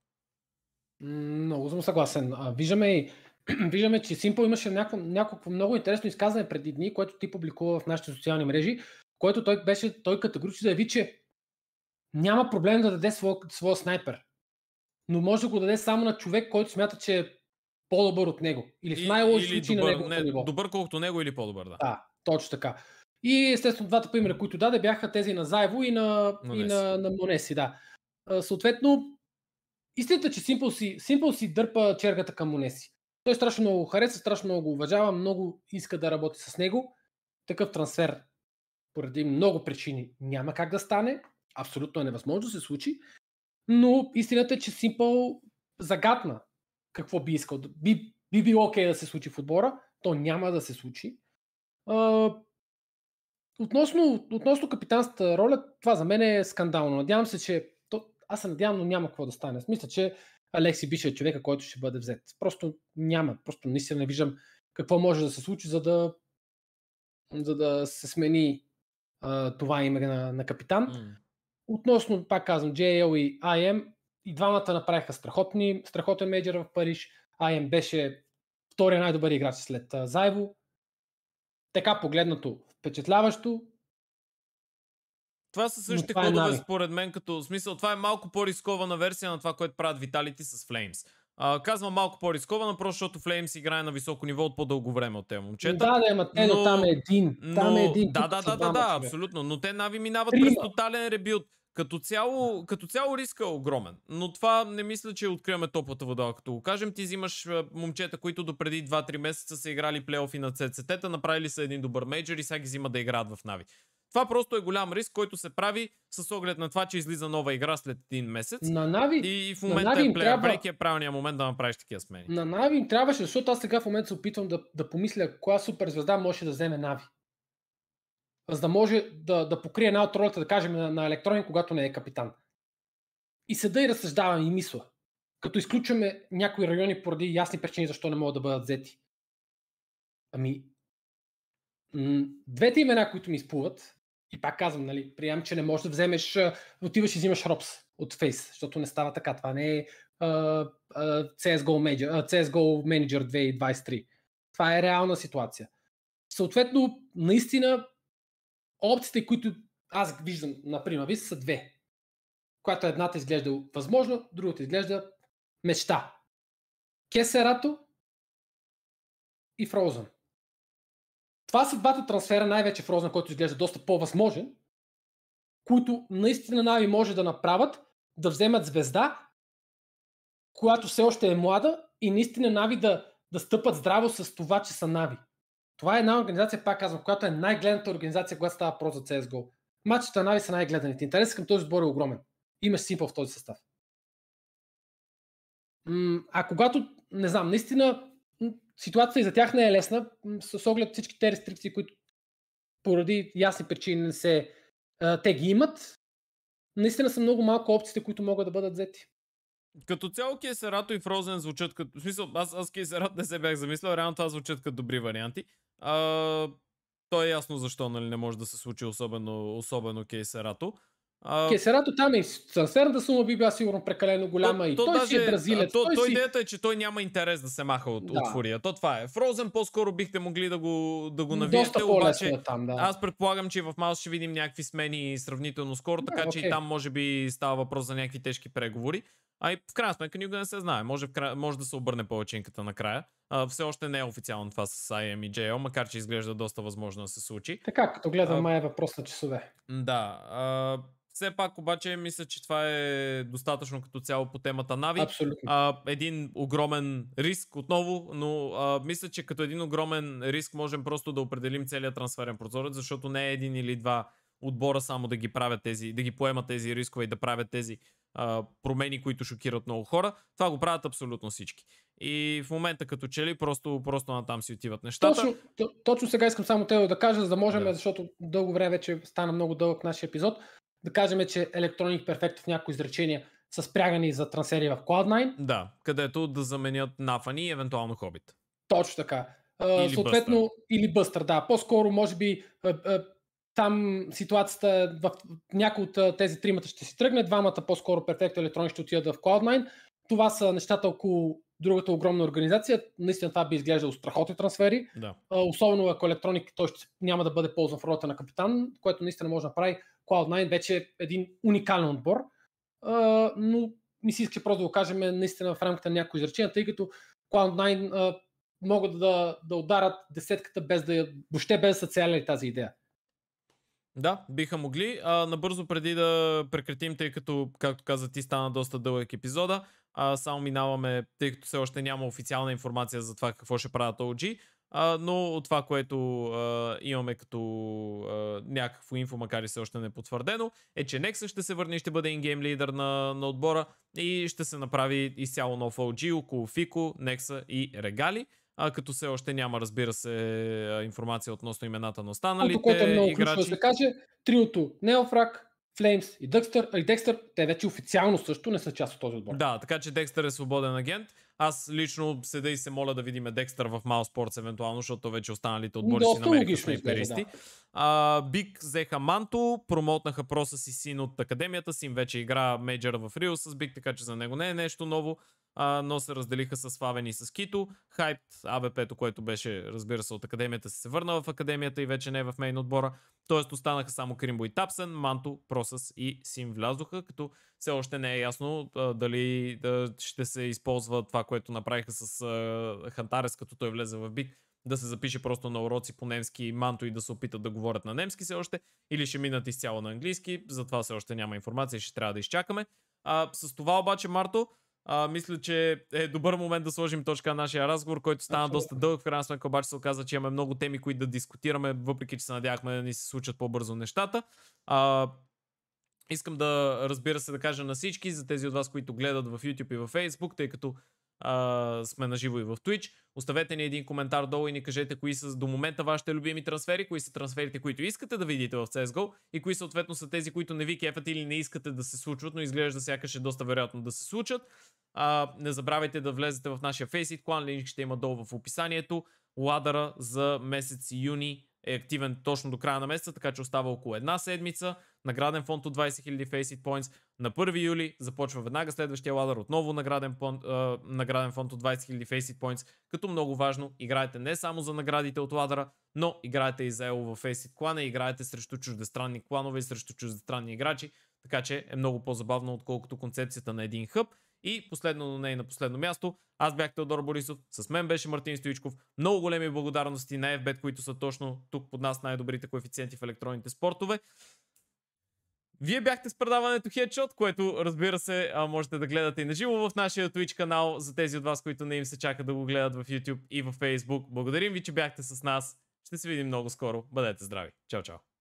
Много съм съгласен. Виждаме и виждаме, че Симпо имаше някакво, някакво много интересно изказване преди дни, което ти публикува в нашите социални мрежи, което той беше, той категорично заяви, че няма проблем да даде своя, своя снайпер, но може да го даде само на човек, който смята, че е по-добър от него. Или в най-лоши случаи на него. Не, ниво. Добър колкото него или по-добър, да. Да, точно така. И естествено двата примера, които даде, бяха тези на Заево и на, Монеси. и на, на Монеси да. А, съответно, истината, е, че Симпл си, Симпл си дърпа чергата към Монеси. Той страшно много го хареса, страшно много го уважава, много иска да работи с него. Такъв трансфер поради много причини няма как да стане. Абсолютно е невъзможно да се случи. Но истината е, че Симпъл загадна какво би искал. Би, би било окей okay да се случи в отбора. То няма да се случи. А, относно, относно капитанската роля, това за мен е скандално. Надявам се, че то, аз се надявам, но няма какво да стане. Мисля, че Алекси Биш е човека, който ще бъде взет. Просто няма, просто наистина не виждам какво може да се случи, за да, за да се смени а, това име на, на капитан. Mm. Относно, пак казвам, JL и IM, и двамата направиха страхотни, страхотен мейджор в Париж. IM беше втория най-добър играч след Зайво. Така погледнато впечатляващо, това са същите това кодове, е според мен, като смисъл. Това е малко по-рискована версия на това, което правят Vitality с Flames. А, казвам малко по-рискована, просто защото Flames играе на високо ниво от по-дълго време от тези момчета. Да, да, ама те, но, там е един. Но, там е един. Да, да, да, да, да, абсолютно. Но те нави минават Трима. през тотален ребют. Като цяло, като цяло риска е огромен, но това не мисля, че откриваме топлата вода. Като го кажем, ти взимаш момчета, които до преди 2-3 месеца са играли плейофи на ЦЦТ-та, направили са един добър мейджор и сега ги взима да играят в Нави. Това просто е голям риск, който се прави с оглед на това, че излиза нова игра след един месец. На Нави, и в момента на Нави е трябва... е правилният момент да направиш такива смени. На Нави им трябваше, защото аз сега в момента се опитвам да, да помисля коя суперзвезда може да вземе Нави. За да може да, да покрие една от ролята, да кажем, на, на електронен, когато не е капитан. И седа и разсъждавам и мисла. Като изключваме някои райони поради ясни причини, защо не могат да бъдат взети. Ами, двете имена, които ми изплуват, и пак казвам, нали, приемам, че не можеш да вземеш, отиваш и взимаш робс от Face, защото не става така. Това не е uh, uh, CSGO, Major, uh, CSGO Manager 2023. Това е реална ситуация. Съответно, наистина, опциите, които аз виждам на Примавис, са две. Която едната изглежда възможно, другата изглежда мечта. Кесерато и Фрозен. Това са двата трансфера, най-вече в Розен, който изглежда доста по-възможен, които наистина Нави може да направят, да вземат звезда, която все още е млада и наистина Нави да, да стъпат здраво с това, че са Нави. Това е една организация, пак казвам, която е най гледната организация, когато става про за CSGO. Матчите на Нави са най-гледаните. Интересът към този сбор е огромен. Имаш симпъл в този състав. А когато, не знам, наистина ситуацията и за тях не е лесна, с оглед всички те рестрикции, които поради ясни причини не се, а, те ги имат. Наистина са много малко опциите, които могат да бъдат взети. Като цяло Кейсерато и Фрозен звучат като... В смисъл, аз, аз Кейсерато не се бях замислял, реално това звучат като добри варианти. А, то е ясно защо нали, не може да се случи особено, особено Кейсерато. А... Кесерато там е трансферната сума би била сигурно прекалено голяма то, и то той даже, си е бразилец. То, той, той си... идеята е, че той няма интерес да се маха от, да. от фурия. То това е. Фрозен по-скоро бихте могли да го, да го навиете, Доста е обаче там, да. аз предполагам, че в Маус ще видим някакви смени сравнително скоро, да, така okay. че и там може би става въпрос за някакви тежки преговори. А и в крайна сметка никога не се знае. Може, кра... може да се обърне палачинката накрая. А, все още не е официално това с IM и JL, макар че изглежда доста възможно да се случи. Така, като гледам, а... май е въпрос на часове. Да. А... Все пак обаче мисля, че това е достатъчно като цяло по темата Нави. Абсолютно. А, един огромен риск отново, но а, мисля, че като един огромен риск можем просто да определим целият трансферен прозорец, защото не е един или два отбора само да ги правят тези, да ги поемат тези рискове и да правят тези а, промени, които шокират много хора. Това го правят абсолютно всички. И в момента като че ли просто, просто натам си отиват нещата. Точно, точно сега искам само те да кажа, за да можем, да. защото дълго време вече стана много дълъг нашия епизод, да кажем, че Electronic Perfect в някои изречения са спрягани за трансери в Cloud9. Да, където да заменят Нафани и евентуално Хобит. Точно така. Или съответно, бъстър. или бъстър, да. По-скоро, може би, там ситуацията в някои от тези тримата ще си тръгне, двамата по-скоро Perfecto електрони ще отидат в Cloud9. Това са нещата около другата огромна организация. Наистина това би изглеждало страхотни трансфери. Да. Особено ако електроник той ще, няма да бъде ползван в ролята на капитан, което наистина може да прави Cloud9 вече е един уникален отбор. но ми се иска просто да го кажем наистина в рамките на някои изречения, тъй като Cloud9 могат да, да ударат десетката без да, въобще без да са цяли тази идея. Да, биха могли. А, набързо преди да прекратим, тъй като, както каза ти, стана доста дълъг епизода, а, само минаваме, тъй като все още няма официална информация за това какво ще правят OG, а, но от това, което а, имаме като а, някакво инфо, макар и все още не е потвърдено, е, че Nexus ще се върне и ще бъде ингейм лидер на, на отбора и ще се направи изцяло нов OG около Fico, Nexa и Регали а, като все още няма, разбира се, информация относно имената на останалите което е много играчи. Ключово, да се каже, триото Неофрак, Флеймс и Декстър, а и Декстър, те вече официално също не са част от този отбор. Да, така че Декстър е свободен агент. Аз лично седа и се моля да видим Декстър в Мал Спортс евентуално, защото вече останалите отбори Доста си намериха свои перисти. Да. Бик взеха Манто, промотнаха проса си син от академията, син вече игра мейджера в Рио с Бик, така че за него не е нещо ново а, но се разделиха с Фавен и с Кито. Хайпт, АВП-то, което беше, разбира се, от академията, се върна в академията и вече не е в мейн отбора. Тоест останаха само Кримбо и Тапсен, Манто, Просъс и Сим влязоха, като все още не е ясно а, дали а, ще се използва това, което направиха с а, Хантарес, като той влезе в бит, да се запише просто на уроци по немски и манто и да се опитат да говорят на немски все още, или ще минат изцяло на английски, затова все още няма информация, ще трябва да изчакаме. А, с това обаче, Марто, а, мисля, че е добър момент да сложим точка на нашия разговор, който стана доста дълъг. В крайна сметка обаче се оказа, че имаме много теми, които да дискутираме, въпреки че се надявахме да ни се случат по-бързо нещата. А, Искам да разбира се да кажа на всички, за тези от вас, които гледат в YouTube и в Facebook, тъй като а, сме живо и в Twitch. Оставете ни един коментар долу и ни кажете кои са до момента вашите любими трансфери, кои са трансферите, които искате да видите в CSGO и кои съответно са тези, които не ви кефат или не искате да се случват, но изглежда сякаш е доста вероятно да се случат. А, не забравяйте да влезете в нашия Faceit клан, линк ще има долу в описанието. Ладъра за месец юни е активен точно до края на месеца, така че остава около една седмица. Награден фонд от 20 000 Faceit Points. На 1 юли започва веднага следващия ладър. Отново награден, фонд, е, награден фонд от 20 000 Faceit Points. Като много важно, играете не само за наградите от ладъра, но играете и за Elo в Faceit клана, играете срещу чуждестранни кланове и срещу чуждестранни играчи, така че е много по-забавно, отколкото концепцията на един хъб. И последно, но не и на последно място, аз бях Теодор Борисов, с мен беше Мартин Стоичков. Много големи благодарности на FBET, които са точно тук под нас най-добрите коефициенти в електронните спортове. Вие бяхте с предаването Headshot, което разбира се можете да гледате и на живо в нашия Twitch канал за тези от вас, които не им се чака да го гледат в YouTube и в Facebook. Благодарим ви, че бяхте с нас. Ще се видим много скоро. Бъдете здрави. Чао, чао.